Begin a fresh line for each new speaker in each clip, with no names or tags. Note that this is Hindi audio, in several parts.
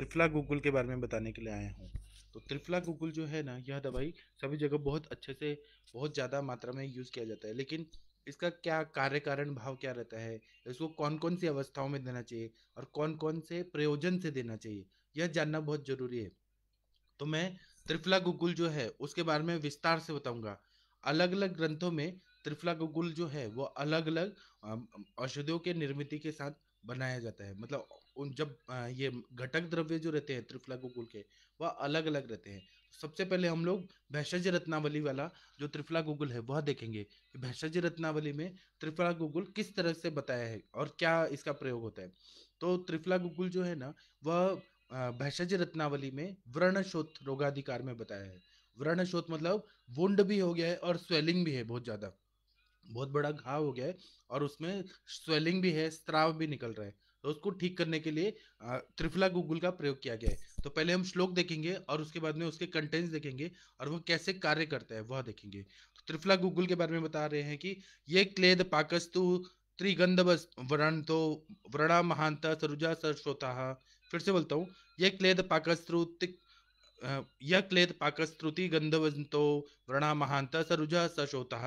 त्रिफला गूगल के बारे में बताने के लिए आया हूँ तो त्रिफला गूगल जो है ना यह दवाई सभी जगह बहुत अच्छे से बहुत ज़्यादा मात्रा में यूज़ किया जाता है लेकिन इसका क्या कार्य कारण भाव क्या रहता है इसको कौन कौन सी अवस्थाओं में देना चाहिए और कौन कौन से प्रयोजन से देना चाहिए यह जानना बहुत ज़रूरी है तो मैं त्रिफला गूगल जो है उसके बारे में विस्तार से बताऊंगा अलग अलग ग्रंथों में त्रिफला गूगल जो है वो अलग अलग औषधियों के निर्मित के साथ बनाया जाता है मतलब उन जब ये घटक द्रव्य जो रहते हैं त्रिफला गोकुल के वह अलग अलग रहते हैं सबसे पहले हम लोग भैषज रत्नावली वाला जो त्रिफला गोकुल है वह देखेंगे कि भैषज रत्नावली में त्रिफला गोकुल किस तरह से बताया है और क्या इसका प्रयोग होता है तो त्रिफला गोकुल जो है ना वह भैषज रत्नावली में व्रण शोध रोगाधिकार में बताया है व्रण शोध मतलब वुंड भी हो गया है और स्वेलिंग भी है बहुत ज़्यादा बहुत बड़ा घाव हो गया है और उसमें स्वेलिंग भी है स्त्राव भी निकल रहा है तो उसको ठीक करने के लिए त्रिफला गूगल का प्रयोग किया गया है तो पहले हम श्लोक देखेंगे और उसके बाद में उसके कंटेंट्स देखेंगे और वो कैसे कार्य करता है वह देखेंगे तो त्रिफला गूगल के बारे में बता रहे हैं कि ये क्लेद पाकस्तु त्रिगंध वरण तो व्रणा महानता सरुजा सरस्वता फिर से बोलता हूँ ये क्लेद पाकस्तु यह क्लेद गंधवंतो वर्णा महानता सरुजा सशोतः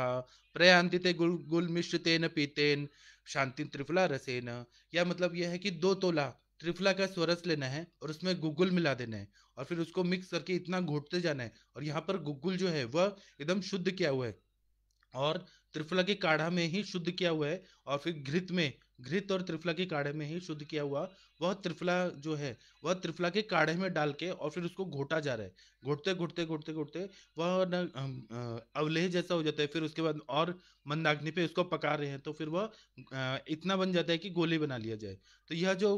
प्रयांति ते गुल गुल मिश्रितेन पीतेन शांति त्रिफला रसेन या मतलब यह है कि दो तोला त्रिफला का स्वरस लेना है और उसमें गुगुल मिला देना है और फिर उसको मिक्स करके इतना घोटते जाना है और यहाँ पर गुगुल जो है वह एकदम शुद्ध किया हुआ है और त्रिफला के काढ़ा में ही शुद्ध किया हुआ है और फिर घृत में घृत और त्रिफला के काढ़े में ही शुद्ध किया हुआ वह त्रिफला जो है वह त्रिफला के काढ़े में डाल के और फिर उसको घोटा जा रहा है घोटते घोटते घोटते घोटते वह अवलेह जैसा हो जाता है फिर उसके बाद और मंदाग्नि पे उसको पका रहे हैं तो फिर वह इतना बन जाता है कि गोली बना लिया जाए तो यह जो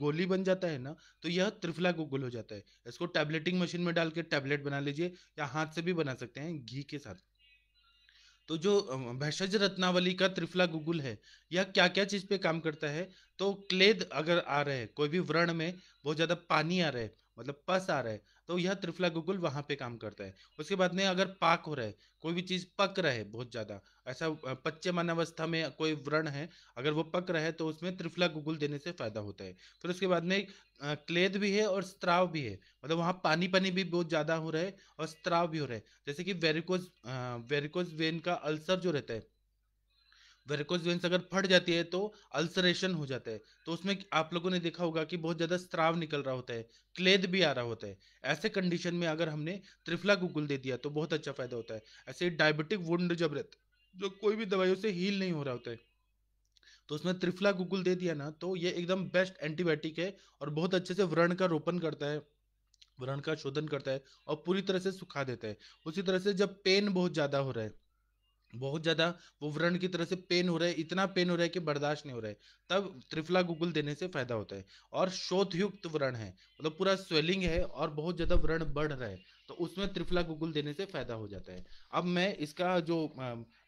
गोली बन जाता है ना तो यह त्रिफला गोल हो जाता है इसको टैबलेटिंग मशीन में डाल के टैबलेट बना लीजिए या हाथ से भी बना सकते हैं घी के साथ तो जो भैषज रत्नावली का त्रिफला गुगुल है यह क्या क्या चीज़ पे काम करता है तो क्लेद अगर आ रहे हैं कोई भी व्रण में बहुत ज़्यादा पानी आ रहा है मतलब पस आ रहा है तो यह त्रिफला गुगुल वहाँ पे काम करता है उसके बाद में अगर पाक हो रहा है कोई भी चीज़ पक रहा है बहुत ज़्यादा ऐसा पच्चे अवस्था में कोई व्रण है अगर वो पक रहा है तो उसमें त्रिफला गुगुल देने से फ़ायदा होता है फिर उसके बाद में क्लेद भी है और स्त्राव भी है मतलब वहाँ पानी पानी भी बहुत ज़्यादा हो रहा है और स्त्राव भी हो रहा है जैसे कि वेरिकोज वेरिकोज वेन का अल्सर जो रहता है वेरिकोज वेंस अगर फट जाती है तो अल्सरेशन हो जाता है तो उसमें आप लोगों ने देखा होगा कि बहुत ज़्यादा स्त्राव निकल रहा होता है क्लेद भी आ रहा होता है ऐसे कंडीशन में अगर हमने त्रिफला गुगुल दे दिया तो बहुत अच्छा फायदा होता है ऐसे डायबिटिक वुंड जब रहते जो कोई भी दवाइयों से हील नहीं हो रहा होता है तो उसमें त्रिफला गुगुल दे दिया ना तो ये एकदम बेस्ट एंटीबायोटिक है और बहुत अच्छे से व्रण का रोपण करता है व्रण का शोधन करता है और पूरी तरह से सुखा देता है उसी तरह से जब पेन बहुत ज़्यादा हो रहा है बहुत ज़्यादा वो व्रण की तरह से पेन हो रहा है इतना पेन हो रहा है कि बर्दाश्त नहीं हो रहा है तब त्रिफला गुगुल देने से फायदा होता है और शोधयुक्त व्रण है मतलब पूरा स्वेलिंग है और बहुत ज़्यादा व्रण बढ़ रहा है तो उसमें त्रिफला गुगुल देने से फायदा हो जाता है अब मैं इसका जो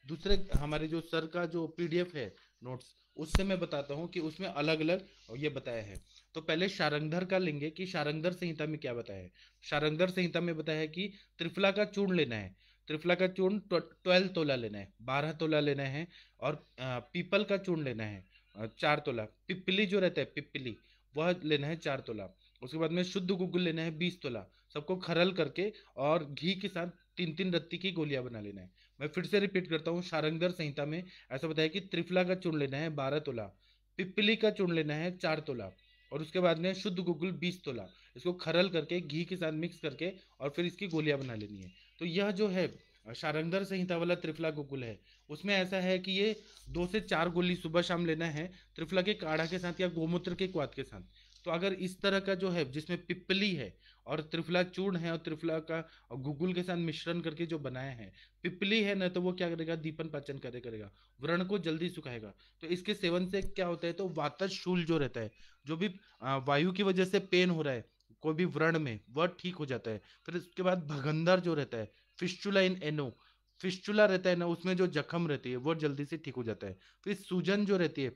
दूसरे हमारे जो सर का जो पीडीएफ है नोट्स उससे मैं बताता हूँ कि उसमें अलग अलग ये बताया है तो पहले शारंगधर का लेंगे कि शारंगधर संहिता में क्या बताया है शारंगधर संहिता में बताया है कि त्रिफला का चूर्ण लेना है त्रिफला का चूर्ण ट्वेल्व तोला लेना है बारह तोला लेना है और पीपल का चूर्ण लेना है चार तोला पिपली जो रहता है पिपली वह लेना है चार तोला उसके बाद में शुद्ध गुग्गुल लेना है बीस तोला सबको खरल करके और घी के साथ तीन तीन रत्ती की गोलियां बना लेना है मैं फिर से रिपीट करता हूँ शारंगदर संहिता में ऐसा बताया कि त्रिफला का चूर्ण लेना है बारह तोला पिपली का चूर्ण लेना है चार तोला और उसके बाद में शुद्ध गुगुल बीस तोला इसको खरल करके घी के साथ मिक्स करके और फिर इसकी गोलियां बना लेनी है तो यह जो है शारंगधर संहिता वाला त्रिफला गोकुल है उसमें ऐसा है कि ये दो से चार गोली सुबह शाम लेना है त्रिफला के काढ़ा के साथ या गोमूत्र के क्वाद के साथ तो अगर इस तरह का जो है जिसमें पिपली है और त्रिफला चूर्ण है और त्रिफला का गुगुल के साथ मिश्रण करके जो बनाया है पिपली है ना तो वो क्या करेगा दीपन पाचन करे करेगा व्रण को जल्दी सुखाएगा तो इसके सेवन से क्या होता है तो वातशूल शूल जो रहता है जो भी वायु की वजह से पेन हो रहा है कोई भी व्रण में वह ठीक हो जाता है फिर उसके बाद भगंदर जो रहता है फिस्टुला इन एनो फिस्टुला रहता है ना उसमें जो जख्म रहती है वह जल्दी से ठीक हो जाता है फिर सूजन जो रहती है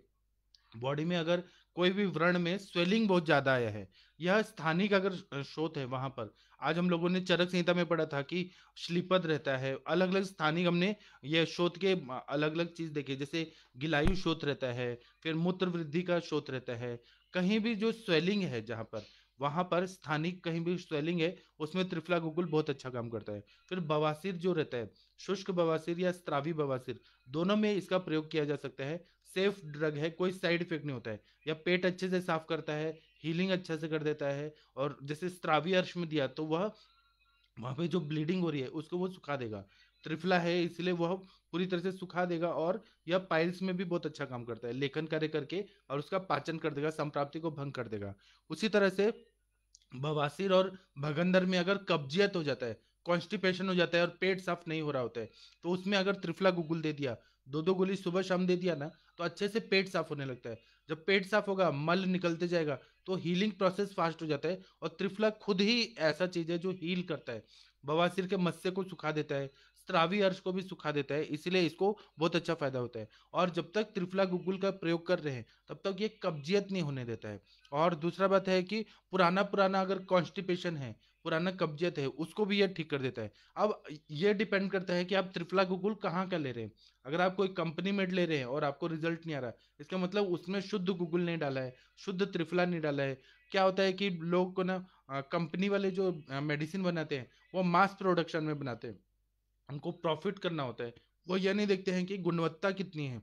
बॉडी में अगर कोई भी व्रण में स्वेलिंग बहुत ज़्यादा आया है यह स्थानिक अगर स्रोत है वहां पर आज हम लोगों ने चरक संहिता में पढ़ा था कि श्लीपद रहता है अलग अलग स्थानिक हमने यह स्रोत के अलग अलग चीज़ देखे जैसे गिलायु स्रोत रहता है फिर मूत्र वृद्धि का स्रोत रहता है कहीं भी जो स्वेलिंग है जहां पर वहाँ पर स्थानिक कहीं भी स्वेलिंग है उसमें त्रिफला गुगुल बहुत अच्छा काम करता है फिर बवासीर जो रहता है शुष्क बवासीर या स्त्रावी बवासीर दोनों में इसका प्रयोग किया जा सकता है सेफ ड्रग है कोई साइड इफेक्ट नहीं होता है या पेट अच्छे से साफ करता है हीलिंग अच्छे से कर देता है और जैसे स्त्रावी अर्श में दिया तो वह वहाँ पे जो ब्लीडिंग हो रही है उसको वो सुखा देगा त्रिफला है इसलिए वह पूरी तरह से सुखा देगा और यह पाइल्स में भी बहुत अच्छा काम करता है लेखन कार्य करके और उसका पाचन कर देगा संप्राप्ति को भंग कर देगा उसी तरह से बवासीर और भगंदर में अगर कब्जियत हो जाता है कॉन्स्टिपेशन हो जाता है और पेट साफ नहीं हो रहा होता है तो उसमें अगर त्रिफला गुगुल दे दिया दो दो गोली सुबह शाम दे दिया ना तो अच्छे से पेट साफ होने लगता है जब पेट साफ होगा मल निकलते जाएगा तो हीलिंग प्रोसेस फास्ट हो जाता है और त्रिफला खुद ही ऐसा चीज है जो हील करता है बवासीर के मस्से को सुखा देता है स्त्रावी अर्श को भी सुखा देता है इसलिए इसको बहुत अच्छा फायदा होता है और जब तक त्रिफला गुगुल का प्रयोग कर रहे हैं तब तक ये कब्जियत नहीं होने देता है और दूसरा बात है कि पुराना पुराना अगर कॉन्स्टिपेशन है पुराना कब्जियत है उसको भी ये ठीक कर देता है अब ये डिपेंड करता है कि आप त्रिफला गुगुल कहाँ का ले रहे हैं अगर आप कोई कंपनी मेड ले रहे हैं और आपको रिजल्ट नहीं आ रहा इसका मतलब उसमें शुद्ध गुगुल नहीं डाला है शुद्ध त्रिफला नहीं डाला है क्या होता है कि लोग को ना कंपनी वाले जो मेडिसिन बनाते हैं वो मास प्रोडक्शन में बनाते हैं हमको प्रॉफिट करना होता है वो यह नहीं देखते हैं कि गुणवत्ता कितनी है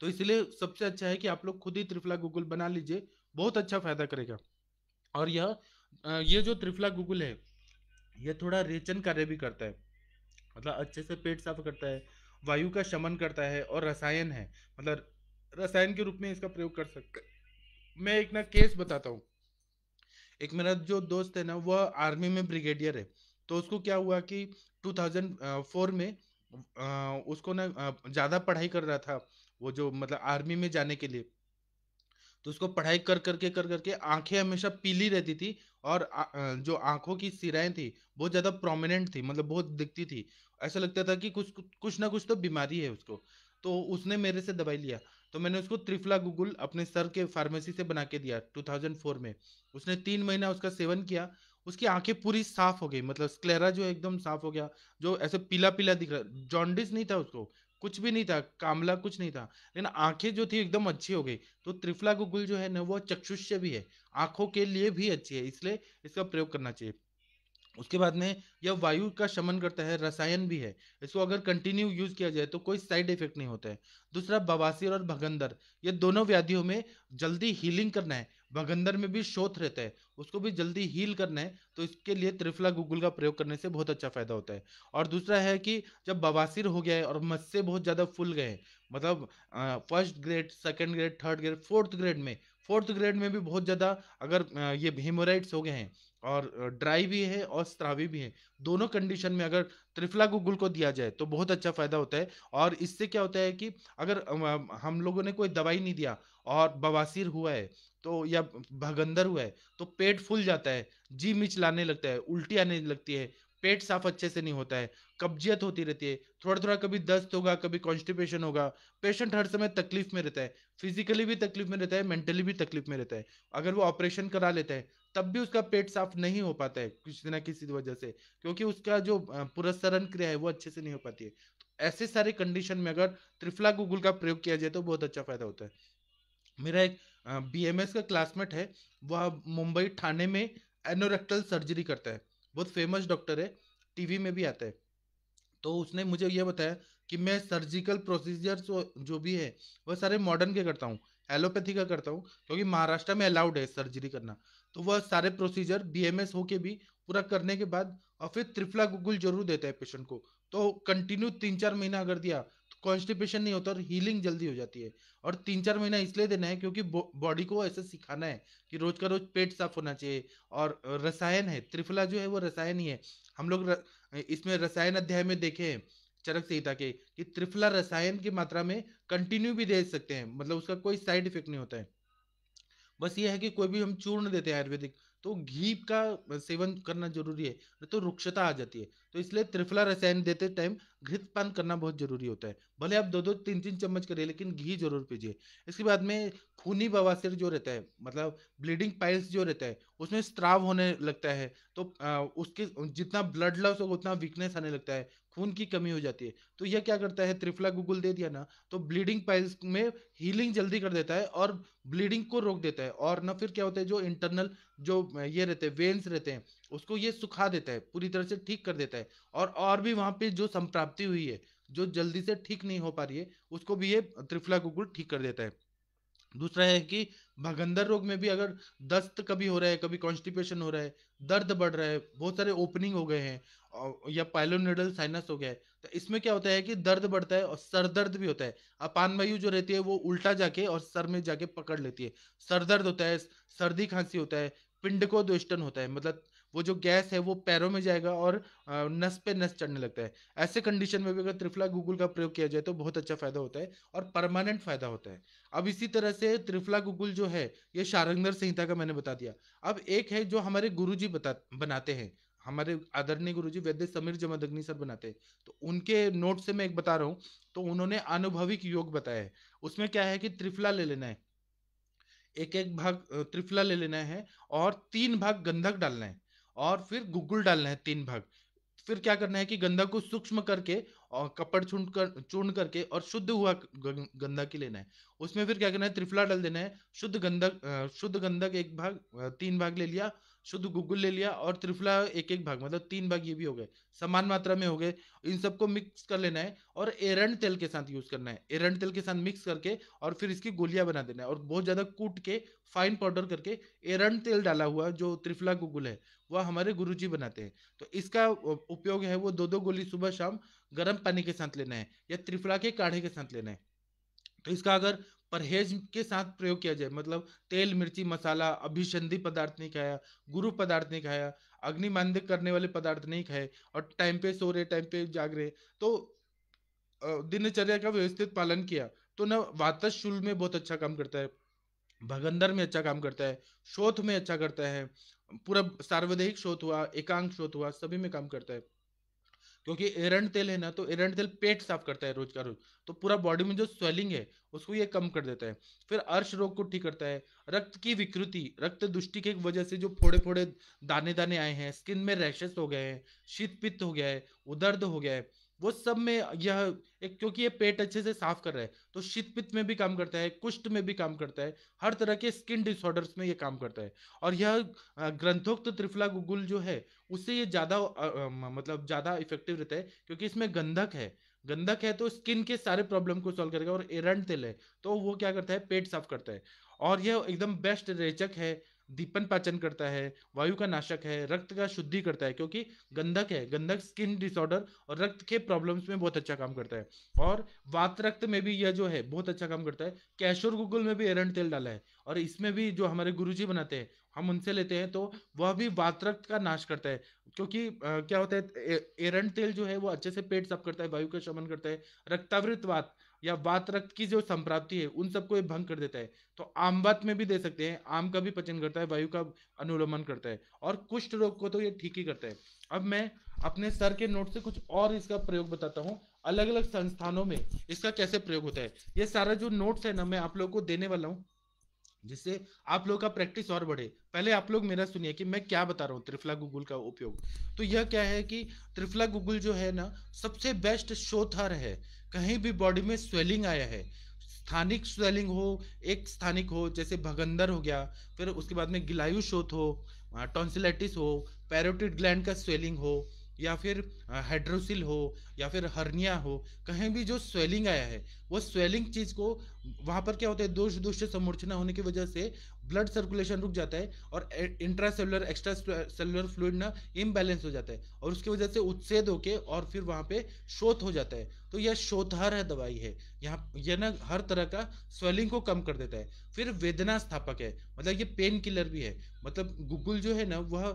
तो इसलिए सबसे अच्छा है कि आप लोग खुद ही त्रिफला गूगल बना लीजिए बहुत अच्छा फायदा करेगा और यह ये जो त्रिफला गूगल है यह थोड़ा रेचन कार्य भी करता है मतलब अच्छे से पेट साफ करता है वायु का शमन करता है और रसायन है मतलब रसायन के रूप में इसका प्रयोग कर सकते मैं एक ना केस बताता हूँ एक मेरा जो दोस्त है ना वह आर्मी में ब्रिगेडियर है तो उसको क्या हुआ कि 2004 में उसको ना ज़्यादा पढ़ाई कर रहा था वो जो मतलब आर्मी में जाने के लिए तो उसको पढ़ाई कर करके कर करके कर आंखें हमेशा पीली रहती थी और जो आंखों की सिराएं थी बहुत ज़्यादा प्रोमिनेंट थी मतलब बहुत दिखती थी ऐसा लगता था कि कुछ कुछ ना कुछ तो बीमारी है उसको तो उसने मेरे से दवाई लिया तो मैंने उसको त्रिफला गुगुल अपने सर के फार्मेसी से बना के दिया 2004 में उसने तीन महीना उसका सेवन किया उसकी आंखें पूरी साफ हो गई मतलब स्क्लेरा जो एकदम साफ हो गया जो ऐसे पीला पीला दिख रहा जॉन्डिस नहीं था उसको कुछ भी नहीं था कामला कुछ नहीं था लेकिन आंखें जो थी एकदम अच्छी हो गई तो त्रिफला गुगुल जो है ना वो चक्षुष्य भी है आंखों के लिए भी अच्छी है इसलिए इसका प्रयोग करना चाहिए उसके बाद में यह वायु का शमन करता है रसायन भी है इसको अगर कंटिन्यू यूज किया जाए तो कोई साइड इफेक्ट नहीं होता है दूसरा बवासीर और भगंदर ये दोनों व्याधियों में जल्दी हीलिंग करना है भगंदर में भी शोथ रहता है उसको भी जल्दी हील करना है तो इसके लिए त्रिफला गुगुल का प्रयोग करने से बहुत अच्छा फायदा होता है और दूसरा है कि जब बवासीर हो गया है और मस्से बहुत ज़्यादा फूल गए हैं मतलब first grade second grade third grade fourth grade में फोर्थ ग्रेड में भी बहुत ज़्यादा अगर ये हेमोराइड्स हो गए हैं और ड्राई भी है और स्त्रावी भी है दोनों कंडीशन में अगर त्रिफला गुगुल को दिया जाए तो बहुत अच्छा फ़ायदा होता है और इससे क्या होता है कि अगर हम लोगों ने कोई दवाई नहीं दिया और बवासीर हुआ है तो या भगंदर हुआ है तो पेट फूल जाता है जी मिचलाने लगता है उल्टी आने लगती है पेट साफ अच्छे से नहीं होता है कब्जियत होती रहती है थोड़ा थोड़ा कभी दस्त होगा कभी कॉन्स्टिपेशन होगा पेशेंट हर समय तकलीफ में रहता है फिजिकली भी तकलीफ में रहता है मेंटली भी तकलीफ में रहता है अगर वो ऑपरेशन करा लेता है तब भी उसका पेट साफ नहीं हो पाता है किसी ना किसी वजह से क्योंकि उसका जो पुरस्तरण क्रिया है वो अच्छे से नहीं हो पाती है तो ऐसे सारे कंडीशन में अगर त्रिफला गूगल का प्रयोग किया जाए तो बहुत अच्छा फायदा होता है मेरा एक बीएमएस का क्लासमेट है वह मुंबई थाने में एनोरेक्टल सर्जरी करता है बहुत फेमस डॉक्टर है टीवी में भी आता है तो उसने मुझे यह बताया कि मैं सर्जिकल प्रोसीजर जो भी है वह सारे मॉडर्न के करता हूँ एलोपैथी का करता हूँ क्योंकि महाराष्ट्र में अलाउड है सर्जरी करना तो वह सारे प्रोसीजर बी एम एस होके भी पूरा करने के बाद और फिर त्रिफला गुगुल जरूर देता है पेशेंट को तो कंटिन्यू तीन चार महीना अगर दिया कॉन्स्टिपेशन नहीं होता और हीलिंग जल्दी हो जाती है और तीन चार महीना इसलिए देना है क्योंकि बॉडी को ऐसे सिखाना है कि रोज का रोज पेट साफ होना चाहिए और रसायन है त्रिफला जो है वो रसायन ही है हम लोग र, इसमें रसायन अध्याय में देखे हैं चरक संहिता के कि त्रिफला रसायन की मात्रा में कंटिन्यू भी दे सकते हैं मतलब उसका कोई साइड इफेक्ट नहीं होता है बस ये है कि कोई भी हम चूर्ण देते हैं आयुर्वेदिक तो घी का सेवन करना जरूरी है तो रुक्षता आ जाती है तो इसलिए त्रिफला रसायन देते टाइम घृत पान करना बहुत जरूरी होता है भले आप दो दो तीन तीन चम्मच करिए लेकिन घी जरूर पीजिए इसके बाद में खूनी बवासीर जो रहता है मतलब ब्लीडिंग पाइल्स जो रहता है उसमें स्त्राव होने लगता है तो उसके जितना ब्लड लॉस होगा उतना वीकनेस आने लगता है खून की कमी हो जाती है तो यह क्या करता है त्रिफला गुगुल दे दिया ना तो ब्लीडिंग पाइल्स में हीलिंग जल्दी कर देता है और ब्लीडिंग को रोक देता है और ना फिर क्या होता है जो इंटरनल जो ये रहते हैं वेन्स रहते हैं उसको ये सुखा देता है पूरी तरह से ठीक कर देता है और और भी वहाँ पे जो संप्राप्ति हुई है जो जल्दी से ठीक नहीं हो पा रही है उसको भी ये त्रिफला गुगुल ठीक कर देता है दूसरा है कि भगंदर रोग में भी अगर दस्त कभी हो रहा है कभी कॉन्स्टिपेशन हो रहा है दर्द बढ़ रहा है बहुत सारे ओपनिंग हो गए हैं और या पायलोनिडल साइनस हो गया है तो इसमें क्या होता है कि दर्द बढ़ता है और सर दर्द भी होता है अपान वायु जो रहती है वो उल्टा जाके और सर में जाके पकड़ लेती है सर दर्द होता है सर्दी खांसी होता है पिंड को दुष्टन होता है मतलब वो जो गैस है वो पैरों में जाएगा और नस पे नस चढ़ने लगता है ऐसे कंडीशन में भी अगर त्रिफला गूगल का प्रयोग किया जाए तो बहुत अच्छा फायदा होता है और परमानेंट फायदा होता है अब इसी तरह से त्रिफला गूगल जो है ये शारंगधर संहिता का मैंने बता दिया अब एक है जो हमारे गुरु जी बता बनाते हैं हमारे आदरणीय गुरु जी वैद्य समीर जमदग्नि सर बनाते हैं तो उनके नोट से मैं एक बता रहा हूँ तो उन्होंने अनुभविक योग बताया है उसमें क्या है कि त्रिफला ले लेना है एक एक भाग त्रिफला ले लेना है और तीन भाग गंधक डालना है और फिर गुगुल डालना है तीन भाग फिर क्या करना है कि गंदा को सूक्ष्म करके और कपड़ चूंड कर चूर्ण करके और शुद्ध हुआ गंदा की लेना है उसमें फिर क्या करना है त्रिफला डाल देना है शुद्ध गंधक शुद्ध गंधक एक भाग तीन भाग ले लिया शुद्ध गुगुल ले लिया और त्रिफला एक एक भाग मतलब तीन भाग ये भी हो गए समान मात्रा में हो गए इन सबको मिक्स कर लेना है और एरन तेल के साथ यूज करना है एरन तेल के साथ मिक्स करके और फिर इसकी गोलियां बना देना है और बहुत ज्यादा कूट के फाइन पाउडर करके एरन तेल डाला हुआ जो त्रिफला गुगुल है वह हमारे गुरुजी बनाते हैं तो इसका उपयोग है वो दो दो गोली सुबह शाम गर्म पानी के साथ लेना है या त्रिफला के काढ़े के साथ लेना है तो इसका अगर परहेज के साथ प्रयोग किया जाए मतलब तेल मिर्ची मसाला अभिषंधि पदार्थ नहीं खाया गुरु पदार्थ नहीं खाया अग्नि करने वाले पदार्थ नहीं खाए और टाइम पे सो रहे टाइम पे जाग रहे तो दिनचर्या का व्यवस्थित पालन किया तो न वात शूल में बहुत अच्छा काम करता है भगंदर में अच्छा काम करता है शोध में अच्छा करता है पूरा सार्वजनिक स्रोत हुआ एकांक स्रोत हुआ सभी में काम करता है क्योंकि एरंड तेल है ना तो एरंड तेल पेट साफ करता है रोज का रोज तो पूरा बॉडी में जो स्वेलिंग है उसको ये कम कर देता है फिर अर्श रोग को ठीक करता है रक्त की विकृति रक्त दुष्टि की वजह से जो फोड़े फोड़े दाने दाने आए हैं स्किन में रैशेस हो गए हैं शीत पित्त हो गया है उदर्द हो गया है वो सब में यह एक क्योंकि ये पेट अच्छे से साफ कर रहा है तो शीतपित्त में भी काम करता है कुष्ठ में भी काम करता है हर तरह के स्किन डिसऑर्डर्स में ये काम करता है और यह ग्रंथोक्त त्रिफला गुगुल जो है उससे ये ज़्यादा मतलब ज़्यादा इफेक्टिव रहता है क्योंकि इसमें गंधक है गंधक है तो स्किन के सारे प्रॉब्लम को सॉल्व करेगा और एरंड तेल है तो वो क्या करता है पेट साफ करता है और यह एकदम बेस्ट रेचक है दीपन पाचन करता है वायु का नाशक है रक्त का शुद्धि करता है क्योंकि गंधक है गंधक स्किन डिसऑर्डर और रक्त के प्रॉब्लम्स में बहुत अच्छा काम करता है और वात रक्त में भी यह जो है बहुत अच्छा काम करता है कैशोर गुगल में भी एरंड तेल डाला है और इसमें भी जो हमारे गुरु बनाते हैं हम उनसे लेते हैं तो वह भी वात रक्त का नाश करता है क्योंकि आ, क्या होता है एरंड तेल जो है वो अच्छे से पेट साफ करता है वायु का शमन करता है रक्तावृत वात या वात रक्त की जो संप्राप्ति है उन सबको ये भंग कर देता है तो आम बात में भी दे सकते हैं आम का भी पचन करता है वायु का अनुलमन करता है और कुष्ठ रोग को तो ये ठीक ही करता है अब मैं अपने सर के नोट से कुछ और इसका प्रयोग बताता हूँ अलग अलग संस्थानों में इसका कैसे प्रयोग होता है ये सारा जो नोट्स है ना मैं आप लोग को देने वाला हूँ जिससे आप लोग का प्रैक्टिस और बढ़े पहले आप लोग मेरा सुनिए कि मैं क्या बता रहा हूँ त्रिफला गूगल का उपयोग तो यह क्या है कि त्रिफला गूगल जो है ना सबसे बेस्ट शोथर है कहीं भी बॉडी में स्वेलिंग आया है स्थानिक स्वेलिंग हो एक स्थानिक हो जैसे भगंदर हो गया फिर उसके बाद में गिलायु शोथ हो टॉन्सिलाइटिस हो पैरोटिड ग्लैंड का स्वेलिंग हो या फिर हाइड्रोसिल हो या फिर हर्निया हो कहीं भी जो स्वेलिंग आया है वो स्वेलिंग चीज़ को वहां पर क्या होता है दोष दोष समूर्चना होने की वजह से ब्लड सर्कुलेशन रुक जाता है और सेलुलर एक्स्ट्रा सेलुलर फ्लूड ना इम्बैलेंस हो जाता है और उसकी वजह से उत्सेद होके और फिर वहां पे शोथ हो जाता है तो यह शोथहर है दवाई है यहाँ यह ना हर तरह का स्वेलिंग को कम कर देता है फिर वेदना स्थापक है मतलब ये पेन किलर भी है मतलब गूगल जो है ना वह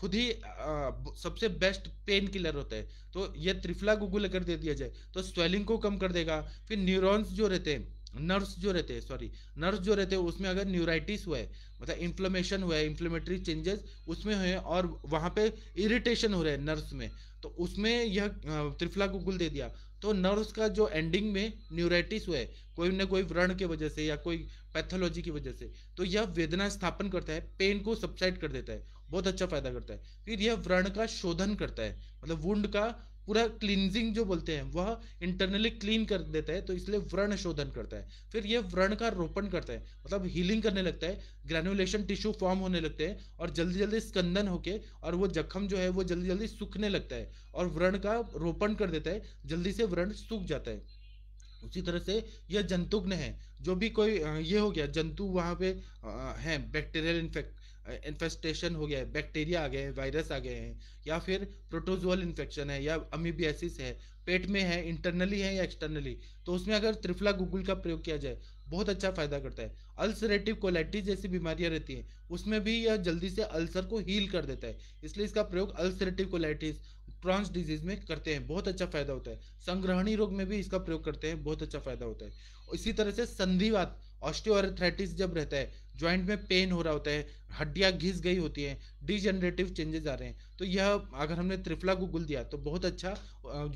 खुद ही आ, सबसे बेस्ट पेन किलर होता है तो ये त्रिफला गुगुल अगर दे दिया जाए तो स्वेलिंग को कम कर देगा फिर न्यूरॉन्स जो रहते हैं नर्व्स जो रहते हैं सॉरी नर्व्स जो रहते हैं उसमें अगर न्यूराइटिस हुआ है मतलब इन्फ्लोमेशन हुआ है इन्फ्लोमेटरी चेंजेस उसमें हुए और वहाँ पे इरिटेशन हो रहा है नर्व्स में तो उसमें यह त्रिफला गुगुल दे दिया तो नर्व्स का जो एंडिंग में न्यूराइटिस हुआ है कोई ना कोई व्रण के वजह से या कोई पैथोलॉजी की वजह से तो यह वेदना स्थापन करता है पेन को सब्साइड कर देता है बहुत अच्छा फायदा करता है फिर यह व्रण का शोधन करता है मतलब वुंड का पूरा क्लींजिंग जो बोलते हैं वह इंटरनली क्लीन कर देता है तो इसलिए व्रण शोधन करता है फिर यह व्रण का रोपण करता है मतलब हीलिंग करने लगता है ग्रेनुलेशन टिश्यू फॉर्म होने लगते हैं और जल्दी जल्दी स्कंदन होके और वो जख्म जो है वो जल्दी जल्दी सूखने लगता है और व्रण का रोपण कर देता है जल्दी से व्रण सूख जाता है उसी तरह से यह जंतुग्न है जो भी कोई ये हो गया जंतु वहाँ पे है बैक्टीरियल इन्फेक्ट इन्फेस्टेशन हो गया है बैक्टीरिया आ गए हैं वायरस आ गए हैं या फिर प्रोटोजोअल इन्फेक्शन है या अमीबियासिस है पेट में है इंटरनली है या एक्सटर्नली तो उसमें अगर त्रिफला गूगल का प्रयोग किया जाए बहुत अच्छा फायदा करता है अल्सरेटिव कोलाइटिस जैसी बीमारियां रहती हैं उसमें भी यह जल्दी से अल्सर को हील कर देता है इसलिए इसका प्रयोग अल्सरेटिव कोलाइटिस क्रॉन्स डिजीज में करते हैं बहुत अच्छा फायदा होता है संग्रहणी रोग में भी इसका प्रयोग करते हैं बहुत अच्छा फायदा होता है इसी तरह से संधिवात ऑस्टियोथ्राइटिस जब रहता है ज्वाइंट में पेन हो रहा होता है हड्डियाँ घिस गई होती हैं डिजनरेटिव चेंजेस आ रहे हैं तो यह अगर हमने त्रिफला को गुल दिया तो बहुत अच्छा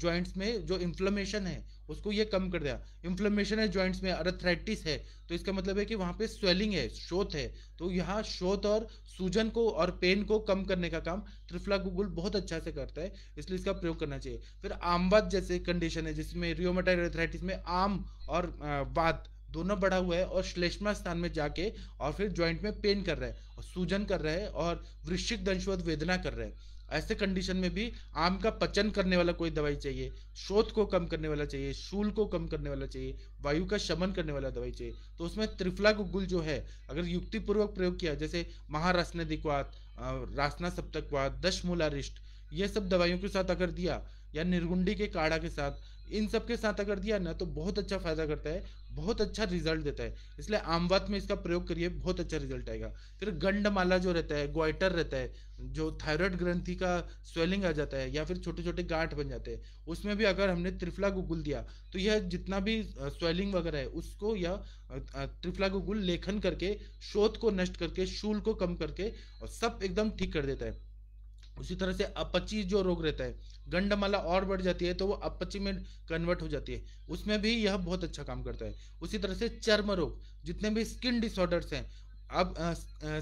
जॉइंट्स में जो इन्फ्लमेशन है उसको ये कम कर दिया इन्फ्लमेशन है जॉइंट्स में अरथराइटिस है तो इसका मतलब है कि वहाँ पे स्वेलिंग है शोथ है तो यहाँ शोथ और सूजन को और पेन को कम करने का काम त्रिफला गुगुल बहुत अच्छा से करता है इसलिए इसका प्रयोग करना चाहिए फिर आमवाद जैसे कंडीशन है जिसमें रियोमेटाइड अरथराइटिस में आम और वात दोनों बढ़ा हुआ है और श्लेष्मा स्थान में जाके और फिर ज्वाइंट में पेन कर रहे हैं और सूजन कर रहे हैं और वृश्चिक दंशवत वेदना कर रहे हैं ऐसे कंडीशन में भी आम का पचन करने वाला कोई दवाई चाहिए शोध को कम करने वाला चाहिए शूल को कम करने वाला चाहिए वायु का शमन करने वाला दवाई चाहिए तो उसमें त्रिफला गुगुल जो है अगर युक्तिपूर्वक प्रयोग किया जैसे महारासनदिक्वात रासना सप्तकवाद दशमूला रिष्ट ये सब दवाइयों के साथ अगर दिया या निर्गुंडी के काढ़ा के साथ इन सब के साथ अगर दिया ना तो बहुत अच्छा फायदा करता है बहुत अच्छा रिजल्ट देता है इसलिए आमवात में इसका प्रयोग करिए बहुत अच्छा रिजल्ट आएगा फिर गंडमाला जो रहता है ग्वाइटर रहता है जो थायराइड ग्रंथि का स्वेलिंग आ जाता है या फिर छोटे छोटे गांठ बन जाते हैं उसमें भी अगर हमने त्रिफला गुगुल दिया तो यह जितना भी स्वेलिंग वगैरह है उसको यह त्रिफला गुगुल लेखन करके शोध को नष्ट करके शूल को कम करके और सब एकदम ठीक कर देता है उसी तरह से अपची जो रोग रहता है गंडमाला और बढ़ जाती है तो वो अपची में कन्वर्ट हो जाती है उसमें भी यह बहुत अच्छा काम करता है उसी तरह से चर्म रोग जितने भी स्किन डिसऑर्डर्स हैं अब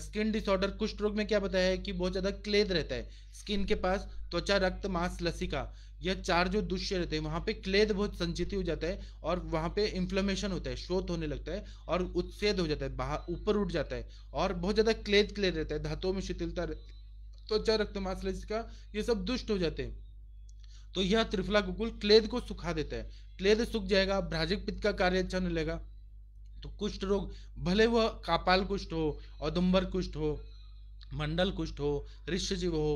स्किन डिसऑर्डर कुष्ठ रोग में क्या बताया है कि बहुत ज़्यादा क्लेद रहता है स्किन के पास त्वचा रक्त मांस लसिका यह चार जो दुष्य रहते हैं वहाँ पे क्लेद बहुत संचित हो जाता है और वहाँ पे इन्फ्लेमेशन होता है शोध होने लगता है और उत्सेद हो जाता है बाहर ऊपर उठ जाता है और बहुत ज़्यादा क्लेद क्लेद रहता है धातुओं में शिथिलता त्वचा रक्त मांस लसिका ये सब दुष्ट हो जाते हैं तो यह त्रिफला गुकुल क्लेद को सुखा देता है क्लेद सुख जाएगा भ्राजिक पित्त का कार्य अच्छा नहीं लगेगा तो कुष्ठ रोग भले वह कापाल कुष्ठ हो औदुम्बर कुष्ठ हो मंडल कुष्ठ हो ऋष्यजीव हो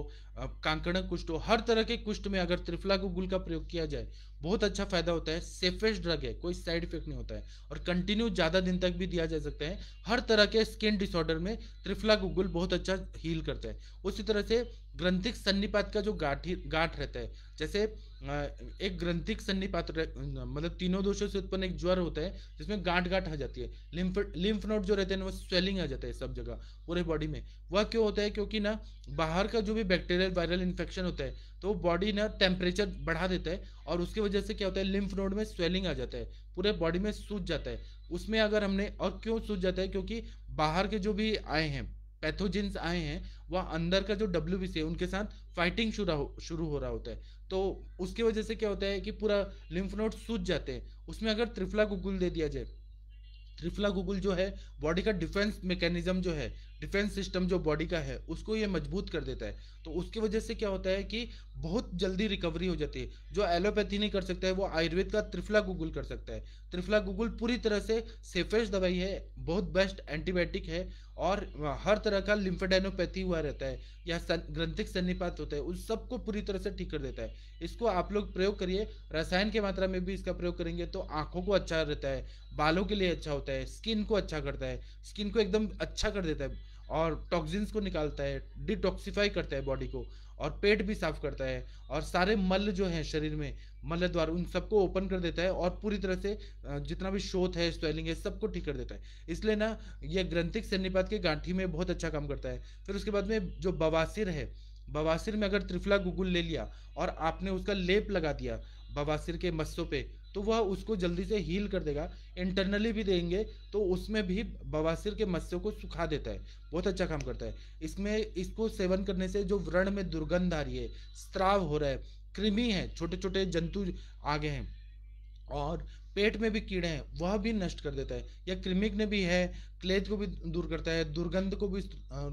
कांकण कुष्ठ हो हर तरह के कुष्ठ में अगर त्रिफला गुगुल का प्रयोग किया जाए बहुत अच्छा फायदा होता है सेफेस्ट ड्रग है कोई साइड इफेक्ट नहीं होता है और कंटिन्यू ज़्यादा दिन तक भी दिया जा सकता है हर तरह के स्किन डिसऑर्डर में त्रिफला गुगुल बहुत अच्छा हील करता है उसी तरह से ग्रंथिक सन्निपात का जो गाठी गांठ रहता है जैसे एक ग्रंथिक सन्निपात मतलब तीनों दोषों से उत्पन्न एक ज्वर होता है जिसमें गांठ गांठ आ जाती है लिम्फ लिम्फ नोड जो रहते हैं ना वो स्वेलिंग आ जाता है सब जगह पूरे बॉडी में वह क्यों होता है क्योंकि ना बाहर का जो भी बैक्टीरियल वायरल इन्फेक्शन होता है तो बॉडी ना टेम्परेचर बढ़ा देता है और उसकी वजह से क्या होता है लिम्फ नोड में स्वेलिंग आ जाता है पूरे बॉडी में सूझ जाता है उसमें अगर हमने और क्यों सूझ जाता है क्योंकि बाहर के जो भी आए हैं पैथोजिन्स आए हैं वह अंदर का जो डब्ल्यू बी सी है उनके साथ फाइटिंग शुरू हो शुरू हो रहा होता है तो उसकी वजह से क्या होता है कि पूरा लिम्फ नोड सूज जाते हैं उसमें अगर त्रिफला गुगुल दे दिया जाए त्रिफला गुगुल जो है बॉडी का डिफेंस मैकेनिज्म जो है डिफेंस सिस्टम जो बॉडी का है उसको ये मजबूत कर देता है तो उसकी वजह से क्या होता है कि बहुत जल्दी रिकवरी हो जाती है जो एलोपैथी नहीं कर सकता है वो आयुर्वेद का त्रिफला गूगल कर सकता है त्रिफला गूगल पूरी तरह से सेफेस्ट दवाई है बहुत बेस्ट एंटीबायोटिक है और हर तरह का लिम्फेडेनोपैथी हुआ रहता है या सन, ग्रंथिक सन्निपात होता है उस सबको पूरी तरह से ठीक कर देता है इसको आप लोग प्रयोग करिए रसायन की मात्रा में भी इसका प्रयोग करेंगे तो आंखों को अच्छा रहता है बालों के लिए अच्छा होता है स्किन को अच्छा करता है स्किन को एकदम अच्छा कर देता है और टॉक्सिन्स को निकालता है डिटॉक्सिफाई करता है बॉडी को और पेट भी साफ करता है और सारे मल जो हैं शरीर में मल द्वार उन सबको ओपन कर देता है और पूरी तरह से जितना भी शोथ है स्वेलिंग है सबको ठीक कर देता है इसलिए ना यह ग्रंथिक सन्निपात के गांठी में बहुत अच्छा काम करता है फिर उसके बाद में जो बवासिर है बवासिर में अगर त्रिफला गुगुल ले लिया और आपने उसका लेप लगा दिया बवासिर के मस्सों पर तो वह उसको जल्दी से हील कर देगा इंटरनली भी देंगे तो उसमें भी बवासीर के मत्स्य को सुखा देता है बहुत अच्छा काम करता है इसमें इसको सेवन करने से जो व्रण में दुर्गंध आ रही है स्त्राव हो रहा है कृमि है छोटे छोटे जंतु आगे हैं और पेट में भी कीड़े हैं वह भी नष्ट कर देता है या क्रिमिक ने भी है क्लेज को भी दूर करता है दुर्गंध को भी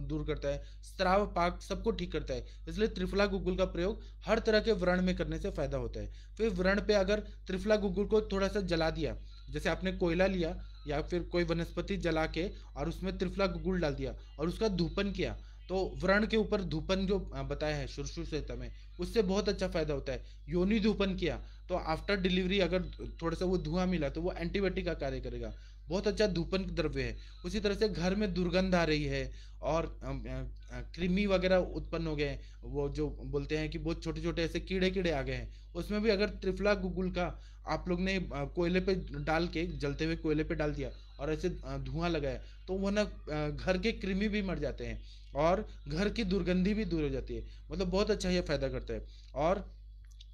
दूर करता है स्त्राव पाक सबको ठीक करता है इसलिए त्रिफला गुगुल का प्रयोग हर तरह के व्रण में करने से फायदा होता है फिर व्रण पे अगर त्रिफला गुगुल को थोड़ा सा जला दिया जैसे आपने कोयला लिया या फिर कोई वनस्पति जला के और उसमें त्रिफला गुगुल डाल दिया और उसका धूपन किया तो व्रण के ऊपर धूपन जो बताया है सुरसुश्वेता में उससे बहुत अच्छा फायदा होता है योनि धूपन किया तो आफ्टर डिलीवरी अगर थोड़ा सा वो धुआं मिला तो वो एंटीबायोटिक का कार्य करेगा बहुत अच्छा धूपन द्रव्य है उसी तरह से घर में दुर्गंध आ रही है और कृमि वगैरह उत्पन्न हो गए हैं वो जो बोलते हैं कि बहुत छोटे छोटे ऐसे कीड़े कीड़े आ गए हैं उसमें भी अगर त्रिफला गुगुल का आप लोग ने कोयले पे डाल के जलते हुए कोयले पे डाल दिया और ऐसे धुआं लगाए तो वह ना घर के कृमि भी मर जाते हैं और घर की दुर्गंधी भी दूर हो जाती है मतलब बहुत अच्छा यह फायदा करता है और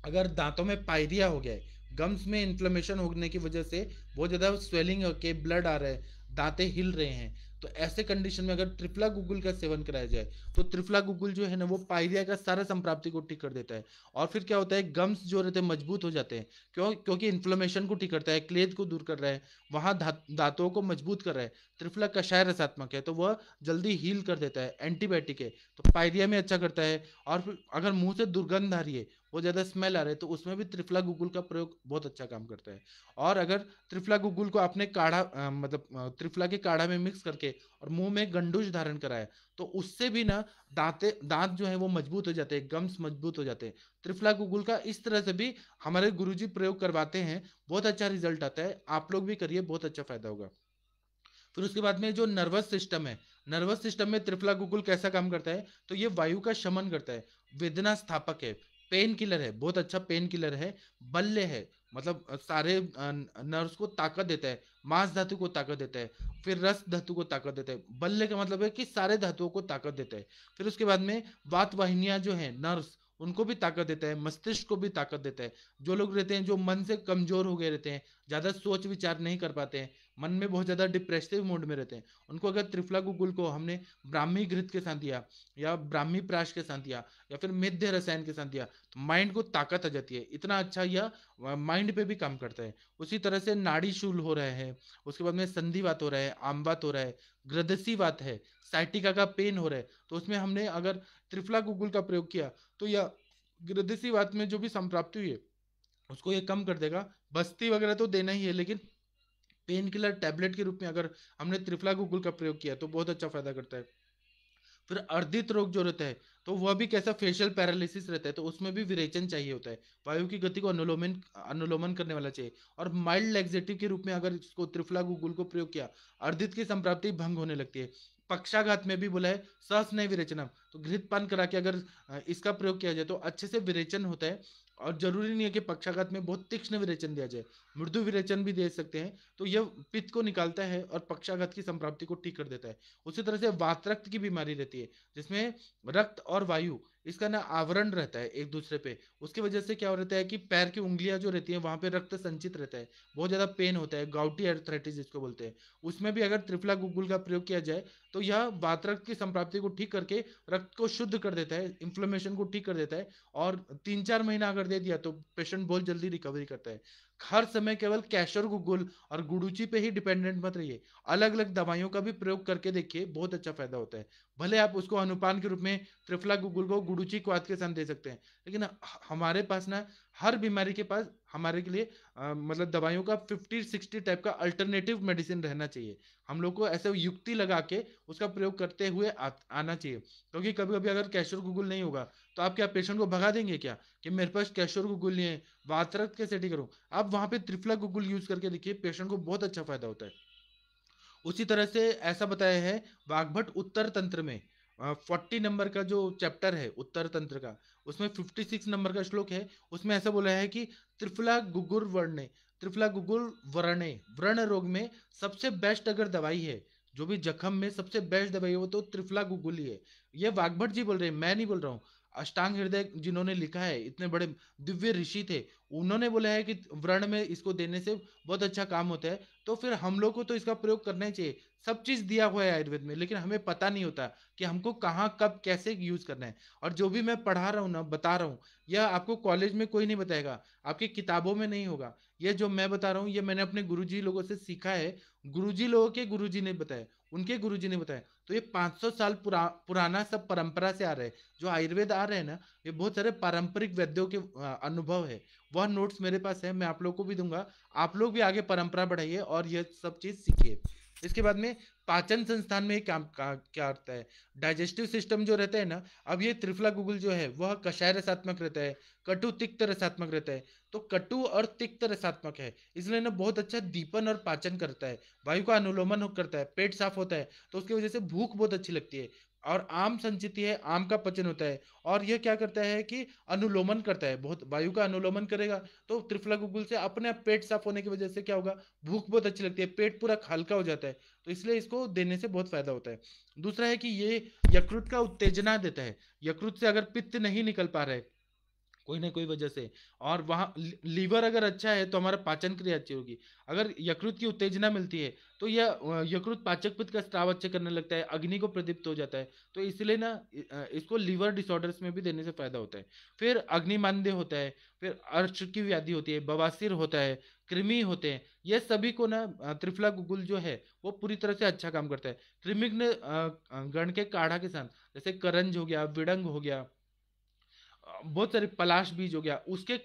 अगर दांतों में पायरिया हो गया है गम्स में इन्फ्लेमेशन होने की वजह से बहुत ज़्यादा स्वेलिंग के ब्लड आ रहे हैं दांते हिल रहे हैं तो ऐसे कंडीशन में अगर त्रिफला गूगल का सेवन कराया जाए तो त्रिफला गूगल जो है ना वो पायरिया का सारा संप्राप्ति को ठीक कर देता है और फिर क्या होता है गम्स जो रहते हैं मजबूत हो जाते हैं क्यों क्योंकि इन्फ्लोमेशन को ठीक करता है क्लेद को दूर कर रहा है वहाँ दांतों को मजबूत कर रहा है त्रिफला कषाय रसात्मक है तो वह जल्दी हील कर देता है एंटीबायोटिक है तो पायरिया में अच्छा करता है और अगर मुंह से दुर्गंध आ रही है वो ज़्यादा स्मेल आ रहे तो उसमें भी त्रिफला गूगल का प्रयोग बहुत अच्छा काम करता है और अगर त्रिफला गूगल को आपने काढ़ा मतलब त्रिफला के काढ़ा में मिक्स करके और मुंह में गंडूज धारण कराया तो उससे भी ना दांते दांत जो है वो मजबूत हो जाते हैं गम्स मजबूत हो जाते हैं त्रिफला गूगल का इस तरह से भी हमारे गुरु प्रयोग करवाते हैं बहुत अच्छा रिजल्ट आता है आप लोग भी करिए बहुत अच्छा फायदा होगा फिर उसके बाद में जो नर्वस सिस्टम है नर्वस सिस्टम में त्रिफला गुगुल कैसा काम करता है तो ये वायु का शमन करता है वेदना स्थापक है पेन किलर है बहुत अच्छा पेन किलर है बल्ले है मतलब सारे नर्व्स को ताकत देता है मांस धातु को ताकत देता है फिर रस धातु को ताकत देता है बल्ले का मतलब है कि सारे धातुओं को ताकत देता है फिर उसके बाद में वात वाहिनियाँ जो है नर्व्स उनको भी ताकत देता है मस्तिष्क को भी ताकत देता है जो लोग रहते हैं जो मन से कमजोर हो गए रहते हैं ज़्यादा सोच विचार नहीं कर पाते हैं मन में बहुत ज़्यादा डिप्रेसिव मोड में रहते हैं उनको अगर त्रिफला गुगुल को हमने ब्राह्मी घृत के साथ दिया या ब्राह्मी प्राश के साथ दिया या फिर मेध्य रसायन के साथ दिया तो माइंड को ताकत आ जाती है इतना अच्छा यह माइंड पे भी काम करता है उसी तरह से नाड़ी शूल हो रहे हैं उसके बाद में संधिवात हो रहा है आमवात हो रहा है ग्रदसी बात है साइटिका का पेन हो रहा है तो उसमें हमने अगर त्रिफला गुगुल का प्रयोग किया तो यह ग्रदसी बात में जो भी संप्राप्ति हुई है उसको ये कम कर देगा बस्ती वगैरह तो देना ही है लेकिन पेन किलर टैबलेट के रूप में अगर हमने त्रिफला गुगुल का प्रयोग किया तो बहुत अच्छा फायदा करता है फिर अर्धित रोग जो रहता है तो वह भी कैसा फेशियल पैरालिसिस रहता है तो उसमें भी विरेचन चाहिए होता है वायु की गति को अनुलोमन अनुलोमन करने वाला चाहिए और माइल्ड लेग्जेटिव के रूप में अगर इसको त्रिफला गुगुल को प्रयोग किया अर्धित की संप्राप्ति भंग होने लगती है पक्षाघात में भी बोला है सहस नहीं विरेचनम तो घृत पान करा के अगर इसका प्रयोग किया जाए तो अच्छे से विरेचन होता है और जरूरी नहीं है कि पक्षाघात में बहुत तीक्ष्ण विरेचन दिया जाए मृदु विरेचन भी दे सकते हैं तो यह पित्त को निकालता है और पक्षाघात की संप्राप्ति को ठीक कर देता है उसी तरह से रक्त की बीमारी रहती है जिसमें रक्त और वायु इसका ना आवरण रहता है एक दूसरे पे उसकी वजह से क्या हो रहता है कि पैर की उंगलियां जो रहती हैं वहां पे रक्त संचित रहता है बहुत ज़्यादा पेन होता है गाउटी एर्थराइटिस जिसको बोलते हैं उसमें भी अगर त्रिफला गुगुल का प्रयोग किया जाए तो यह बात रक्त की संप्राप्ति को ठीक करके रक्त को शुद्ध कर देता है इन्फ्लोमेशन को ठीक कर देता है और तीन चार महीना अगर दे दिया तो पेशेंट बहुत जल्दी रिकवरी करता है हर समय केवल कैश और गूगल और गुडुची पे ही डिपेंडेंट मत रहिए अलग अलग दवाइयों का भी प्रयोग करके देखिए बहुत अच्छा फायदा होता है भले आप उसको अनुपान के रूप में त्रिफला गूगल को गुडुची को आज के साथ दे सकते हैं लेकिन हमारे पास ना हर बीमारी के पास हमारे के लिए आ, मतलब दवाइयों का फिफ्टी सिक्सटी टाइप का अल्टरनेटिव मेडिसिन रहना चाहिए हम लोग को ऐसे युक्ति लगा के उसका प्रयोग करते हुए आ, आना चाहिए क्योंकि कभी कभी अगर कैशोर गूगल नहीं होगा तो आप क्या पेशेंट को भगा देंगे क्या कि मेरे पास कैशोर गुगुल नहीं है वातरक्त कैसे ठीक करूँ आप वहाँ पे त्रिफला को यूज़ करके देखिए पेशेंट को बहुत अच्छा फायदा होता है उसी तरह से ऐसा बताया है वाघभट उत्तर तंत्र में फोर्टी नंबर का जो चैप्टर है उत्तर तंत्र का उसमें फिफ्टी सिक्स नंबर का श्लोक है उसमें ऐसा बोला है कि त्रिफला गुगुर वर्णे त्रिफला गुगुल वर्णे व्रण रोग में सबसे बेस्ट अगर दवाई है जो भी जख्म में सबसे बेस्ट दवाई वो तो त्रिफला गुगुल ही है ये वाघभट जी बोल रहे हैं मैं नहीं बोल रहा हूँ अष्टांग हृदय जिन्होंने लिखा है इतने बड़े दिव्य ऋषि थे उन्होंने बोला है कि व्रण में इसको देने से बहुत अच्छा काम होता है तो फिर हम लोग को तो इसका प्रयोग करना ही चाहिए सब चीज दिया हुआ है आयुर्वेद में लेकिन हमें पता नहीं होता कि हमको कहाँ कब कैसे यूज करना है और जो भी मैं पढ़ा रहा हूँ ना बता रहा हूँ यह आपको कॉलेज में कोई नहीं बताएगा आपकी किताबों में नहीं होगा यह जो मैं बता रहा हूँ ये मैंने अपने गुरुजी लोगों से सीखा है गुरुजी लोगों के गुरुजी ने बताया उनके गुरुजी ने बताया तो ये 500 साल पुरा, पुराना सब परंपरा से आ रहे हैं जो आयुर्वेद आ रहे हैं ना ये बहुत सारे पारंपरिक वैद्यों के अनुभव है वह नोट्स मेरे पास है मैं आप लोग को भी दूंगा आप लोग भी आगे परंपरा बढ़ाइए और यह सब चीज़ सीखिए इसके बाद में पाचन संस्थान में क्या क्या होता है डाइजेस्टिव सिस्टम जो रहता है ना अब ये त्रिफला गुगुल जो है वह कषाय रसात्मक रहता है कटु तिक्त रसात्मक रहता है तो कटु और तिक्त रसात्मक है इसलिए ना बहुत अच्छा दीपन और पाचन करता है वायु का अनुलोमन करता है पेट साफ होता है तो उसकी वजह से भूख बहुत अच्छी लगती है और आम संचिति है आम का पचन होता है और यह क्या करता है कि अनुलोमन करता है बहुत वायु का अनुलोमन करेगा तो त्रिफला गुगुल से अपने आप पेट साफ होने की वजह से क्या होगा भूख बहुत अच्छी लगती है पेट पूरा हल्का हो जाता है तो इसलिए इसको देने से बहुत फायदा होता है दूसरा है कि ये यकृत का उत्तेजना देता है यकृत से अगर पित्त नहीं निकल पा रहे कोई ना कोई वजह से और वहाँ लीवर अगर अच्छा है तो हमारा पाचन क्रिया अच्छी होगी अगर यकृत की उत्तेजना मिलती है तो यह यकृत पाचक पित्त का स्त्राव अच्छा करने लगता है अग्नि को प्रदीप्त हो जाता है तो इसलिए ना इसको लीवर डिसऑर्डर्स में भी देने से फायदा होता है फिर अग्निमानदेय होता है फिर अर्श की व्याधि होती है बवासीर होता है कृमि होते हैं यह सभी को ना त्रिफला गुगुल जो है वो पूरी तरह से अच्छा काम करता है कृमिग्न गण के काढ़ा के साथ जैसे करंज हो गया विडंग हो गया बहुत सारे पलाश बीज हो गया उसके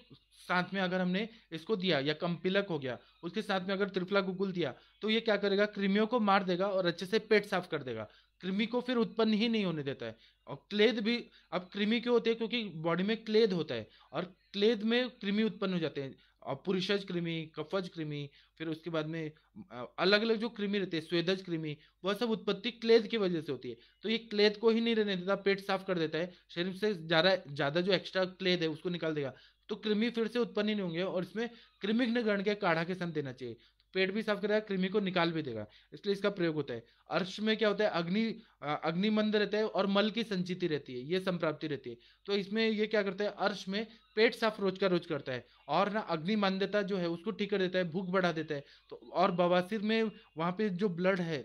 साथ में अगर हमने इसको दिया या कंपिलक हो गया उसके साथ में अगर त्रिफला गुगुल दिया तो ये क्या करेगा कृमियों को मार देगा और अच्छे से पेट साफ कर देगा कृमि को फिर उत्पन्न ही नहीं होने देता है और क्लेद भी अब कृमि क्यों होते हैं क्योंकि बॉडी में क्लेद होता है और क्लेद में कृमि उत्पन्न हो जाते हैं पुरुषज कृमि कफज कृमि फिर उसके बाद में अलग अलग जो कृमि रहते हैं स्वेदज कृमि वह सब उत्पत्ति क्लेद की वजह से होती है तो ये क्लेद को ही नहीं रहने देता पेट साफ कर देता है शरीर से ज़्यादा ज़्यादा जो एक्स्ट्रा क्लेद है उसको निकाल देगा तो कृमि फिर से उत्पन्न नहीं होंगे और इसमें कृमिघ्न गण के काढ़ा के संग देना चाहिए पेट भी साफ करेगा कृमि को निकाल भी देगा इसलिए इसका प्रयोग होता है अर्श में क्या होता है अग्नि अग्निमंद रहता है और मल की संचिति रहती है ये संप्राप्ति रहती है तो इसमें ये क्या करता है अर्श में पेट साफ रोज का रोज करता है और ना अग्निमंदता जो है उसको ठीक कर देता है भूख बढ़ा देता है तो और बवासीर में वहाँ पे जो ब्लड है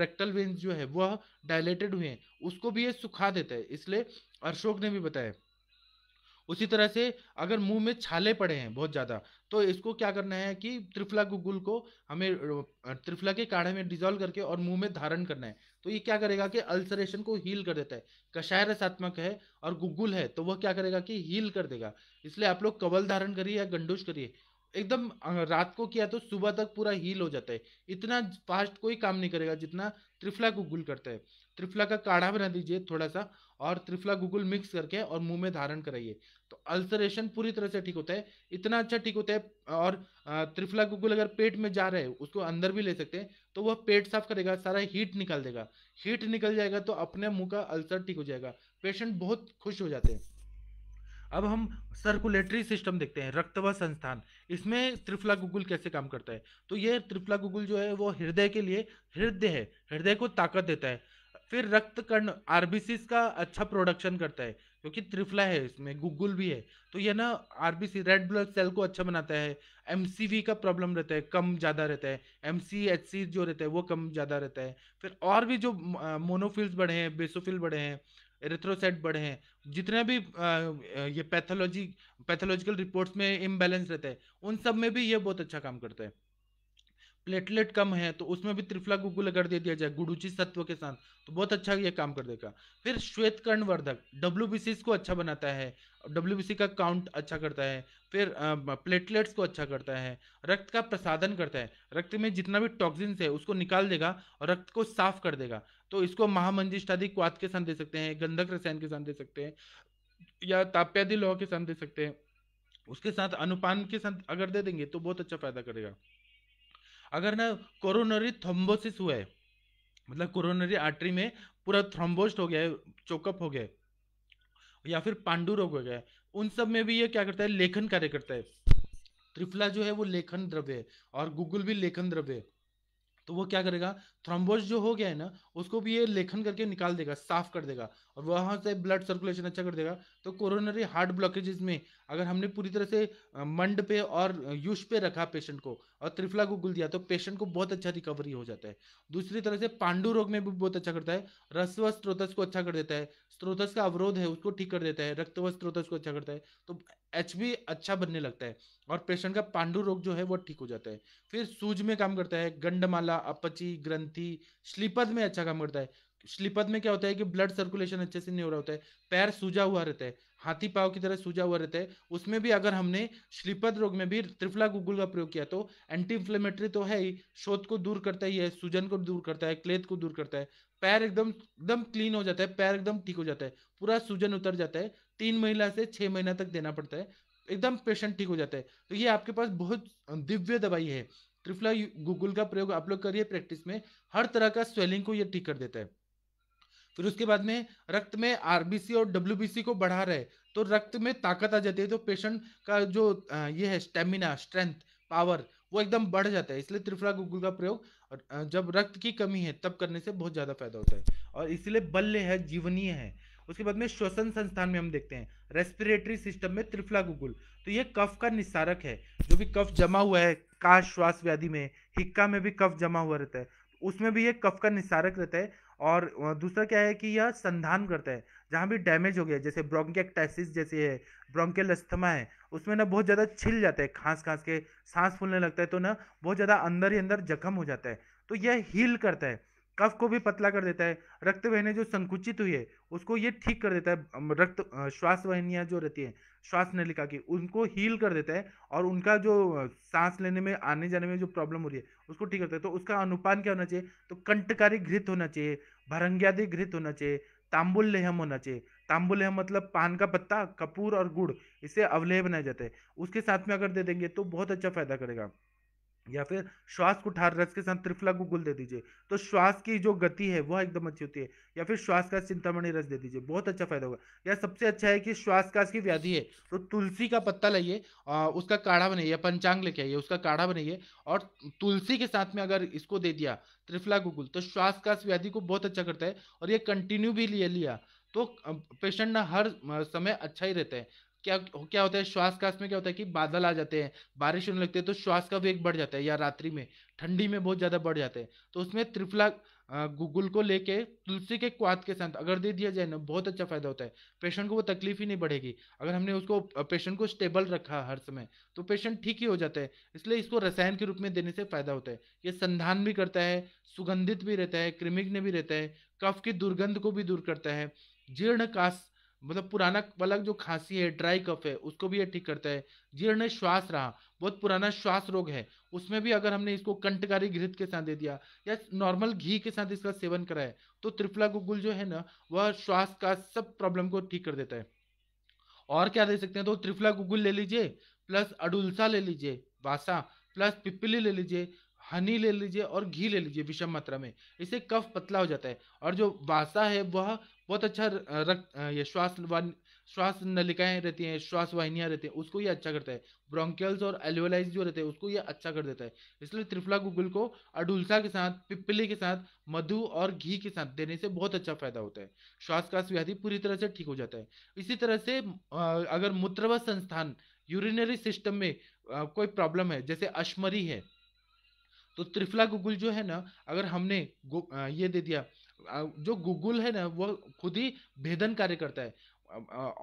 रेक्टल वेन्स जो है वह डायलेटेड हुए हैं उसको भी ये सुखा देता है इसलिए अशोक ने भी बताया उसी तरह से अगर मुंह में छाले पड़े हैं बहुत ज़्यादा तो इसको क्या करना है कि त्रिफला गुगुल को हमें त्रिफला के काढ़े में डिजोल्व करके और मुंह में धारण करना है तो ये क्या करेगा कि अल्सरेशन को हील कर देता है कषाय रसात्मक है और गुगुल है तो वह क्या करेगा कि हील कर देगा इसलिए आप लोग कवल धारण करिए या गंडूश करिए एकदम रात को किया तो सुबह तक पूरा हील हो जाता है इतना फास्ट कोई काम नहीं करेगा जितना त्रिफला गुगुल करता है त्रिफला का काढ़ा बना दीजिए थोड़ा सा और त्रिफला गुगुल मिक्स करके और मुंह में धारण कराइए तो अल्सरेशन पूरी तरह से ठीक होता है इतना अच्छा ठीक होता है और त्रिफला गुगुल अगर पेट में जा रहे हैं उसको अंदर भी ले सकते हैं तो वह पेट साफ करेगा सारा हीट निकाल देगा हीट निकल जाएगा तो अपने मुंह का अल्सर ठीक हो जाएगा पेशेंट बहुत खुश हो जाते हैं अब हम सर्कुलेटरी सिस्टम देखते हैं रक्तवा संस्थान इसमें त्रिफला गुगुल कैसे काम करता है तो ये त्रिफला गुगुल जो है वो हृदय के लिए हृदय है हृदय को ताकत देता है फिर रक्त कर्ण आरबीसीस का अच्छा प्रोडक्शन करता है क्योंकि त्रिफला है इसमें गुगुल भी है तो यह ना आरबीसी रेड ब्लड सेल को अच्छा बनाता है एमसीवी का प्रॉब्लम रहता है कम ज़्यादा रहता है सी जो रहता है वो कम ज़्यादा रहता है फिर और भी जो मोनोफिल्स बढ़े हैं बेसोफिल बढ़े हैं एरेथ्रोसाइट बढ़े हैं जितने भी ये पैथोलॉजी पैथोलॉजिकल रिपोर्ट्स में इम्बेलेंस रहता है उन सब में भी ये बहुत अच्छा काम करता है प्लेटलेट कम है तो उसमें भी त्रिफला गुगुल अगर दे दिया जाए गुडुची सत्व के साथ तो बहुत अच्छा ये काम कर देगा फिर श्वेत कर्ण वर्धक डब्ल्यू को अच्छा बनाता है डब्ल्यू का काउंट अच्छा करता है फिर प्लेटलेट्स को अच्छा करता है रक्त का प्रसादन करता है रक्त में जितना भी टॉक्सिन्स है उसको निकाल देगा और रक्त को साफ कर देगा तो इसको महामंजिष्ट क्वाद क्वात के साथ दे सकते हैं गंधक रसायन के साथ दे सकते हैं या ताप्यादि लोह के साथ दे सकते हैं उसके साथ अनुपान के साथ अगर दे देंगे तो बहुत अच्छा फायदा करेगा अगर ना कोरोनरी थ्रोम्बोसिस हुआ है मतलब कोरोनरी आर्टरी में पूरा थ्रोम्बोस्ट हो गया है चोकअप हो गया या फिर पांडु रोग हो गया उन सब में भी ये क्या करता है लेखन कार्य करता है त्रिफला जो है वो लेखन द्रव्य है और गूगल भी लेखन द्रव्य है तो वो क्या करेगा थ्रोम्बोस जो हो गया है ना उसको भी ये लेखन करके निकाल देगा साफ कर देगा और वहाँ से ब्लड सर्कुलेशन अच्छा कर देगा तो कोरोनरी हार्ट ब्लॉकेजेस में अगर हमने पूरी तरह से मंड पे और यूश पे रखा पेशेंट को और त्रिफला को गुल दिया तो पेशेंट को बहुत अच्छा रिकवरी हो जाता है दूसरी तरह से पांडु रोग में भी बहुत अच्छा करता है रस्व स्त्रोतस को अच्छा कर देता है स्त्रोतस का अवरोध है उसको ठीक कर देता है रक्तव स्त्रोतस को अच्छा करता है तो एच भी अच्छा बनने लगता है और पेशेंट का पांडु रोग जो है वो ठीक हो जाता है फिर सूज में काम करता है गंडमाला अपची ग्रंथ ग्रंथि स्लीपद में अच्छा काम करता है स्लीपद में क्या होता है कि ब्लड सर्कुलेशन अच्छे से नहीं हो रहा होता है पैर सूजा हुआ रहता है हाथी पाव की तरह सूजा हुआ रहता है उसमें भी अगर हमने स्लीपद रोग में भी त्रिफला गुगुल का प्रयोग किया तो एंटी इन्फ्लेमेटरी तो है ही शोध को दूर करता ही है सूजन को दूर करता है क्लेत को दूर करता है पैर एकदम एकदम क्लीन हो जाता है पैर एकदम ठीक हो जाता है पूरा सूजन उतर जाता है तीन महीना से छह महीना तक देना पड़ता है एकदम पेशेंट ठीक हो जाता है तो ये आपके पास बहुत दिव्य दवाई है ट्रिफ्ला गूगल का प्रयोग आप लोग करिए प्रैक्टिस में हर तरह का स्वेलिंग को ये ठीक कर देता है फिर उसके बाद में रक्त में आरबीसी और डब्ल्यू को बढ़ा रहे तो रक्त में ताकत आ जाती है तो पेशेंट का जो ये है स्टेमिना स्ट्रेंथ पावर वो एकदम बढ़ जाता है इसलिए त्रिफला गुगुल का प्रयोग जब रक्त की कमी है तब करने से बहुत ज़्यादा फायदा होता है और इसलिए बल्य है जीवनीय है उसके बाद में श्वसन संस्थान में हम देखते हैं रेस्पिरेटरी सिस्टम में त्रिफला गुगुल तो ये कफ का निस्सारक है जो भी कफ जमा हुआ है काश श्वास व्याधि में हिक्का में भी कफ जमा हुआ रहता है उसमें भी ये कफ का निस्सारक रहता है और दूसरा क्या है कि यह संधान करता है जहाँ भी डैमेज हो गया जैसे ब्रोंकेक्टाइसिस जैसे है ब्रोंकेल अस्थमा है उसमें ना बहुत ज़्यादा छिल जाता है खांस खांस के सांस फूलने लगता है तो ना बहुत ज़्यादा अंदर ही अंदर जख्म हो जाता है तो यह हील करता है कफ को भी पतला कर देता है रक्त वहनी जो संकुचित हुई है उसको ये ठीक कर देता है रक्त श्वास वहनियाँ जो रहती हैं श्वास नलिका की उनको हील कर देता है और उनका जो सांस लेने में आने जाने में जो प्रॉब्लम हो रही है उसको ठीक करता है तो उसका अनुपान क्या होना चाहिए तो कंटकारी घृत होना चाहिए भरंग्यादि घृत होना चाहिए तांबुल लेहम होना चाहिए तांबुल लेहम मतलब पान का पत्ता कपूर और गुड़ इसे अवलेह बनाया जाता है उसके साथ में अगर दे देंगे तो बहुत अच्छा फायदा करेगा या फिर श्वास को ठार रस के साथ त्रिफला को गुल दे दीजिए तो श्वास की जो गति है वह एकदम अच्छी होती है या फिर श्वास का चिंतामणि रस दे दीजिए बहुत अच्छा फायदा होगा या सबसे अच्छा है कि श्वास काश की व्याधि है तो तुलसी का पत्ता लाइए उसका काढ़ा बनाइए या पंचांग लेके आइए उसका काढ़ा बनाइए और तुलसी के साथ में अगर इसको दे दिया त्रिफला गुगुल तो श्वास काश व्याधि को बहुत अच्छा करता है और ये कंटिन्यू भी ले लिया तो पेशेंट ना हर समय अच्छा ही रहता है क्या क्या होता है श्वास काश में क्या होता है कि बादल आ जाते हैं बारिश होने लगती है तो श्वास का वेग बढ़ जाता है या रात्रि में ठंडी में बहुत ज़्यादा बढ़ जाते हैं तो उसमें त्रिफला गुगुल को लेके तुलसी के क्वात के साथ अगर दे दिया जाए ना बहुत अच्छा फायदा होता है पेशेंट को वो तकलीफ ही नहीं बढ़ेगी अगर हमने उसको पेशेंट को स्टेबल रखा हर समय तो पेशेंट ठीक ही हो जाता है इसलिए इसको रसायन के रूप में देने से फायदा होता है ये संधान भी करता है सुगंधित भी रहता है कृमिघ्न भी रहता है कफ की दुर्गंध को भी दूर करता है जीर्ण काश मतलब पुराना वाला जो खांसी है ड्राई कफ है उसको भी ये ठीक करता है जीर्ण श्वास रहा बहुत पुराना श्वास रोग है उसमें भी अगर हमने इसको कंटकारी घृत के साथ दे दिया या नॉर्मल घी के साथ इसका सेवन कराए तो त्रिफला गुगुल जो है ना वह श्वास का सब प्रॉब्लम को ठीक कर देता है और क्या दे सकते हैं तो त्रिफला गुगुल ले लीजिए प्लस अडुलसा ले लीजिए वासा प्लस पिपली ले लीजिए हनी ले लीजिए और घी ले लीजिए विषम मात्रा में इससे कफ पतला हो जाता है और जो वासा है वह बहुत अच्छा रक्त ये श्वास श्वास नलिकाएं रहती हैं श्वास वाहिनियाँ रहती हैं उसको ये अच्छा करता है ब्रोंकियल्स और एलोलाइज जो रहते हैं उसको ये अच्छा कर देता है इसलिए त्रिफला गुगुल को अडुलसा के साथ पिपली के साथ मधु और घी के साथ देने से बहुत अच्छा फायदा होता है श्वास का व्याधि पूरी तरह से ठीक हो जाता है इसी तरह से अगर मूत्रवा संस्थान यूरिनरी सिस्टम में कोई प्रॉब्लम है जैसे अश्मरी है तो त्रिफला गूगल जो है ना अगर हमने ये दे दिया जो गूगल है ना वो खुद ही भेदन कार्य करता है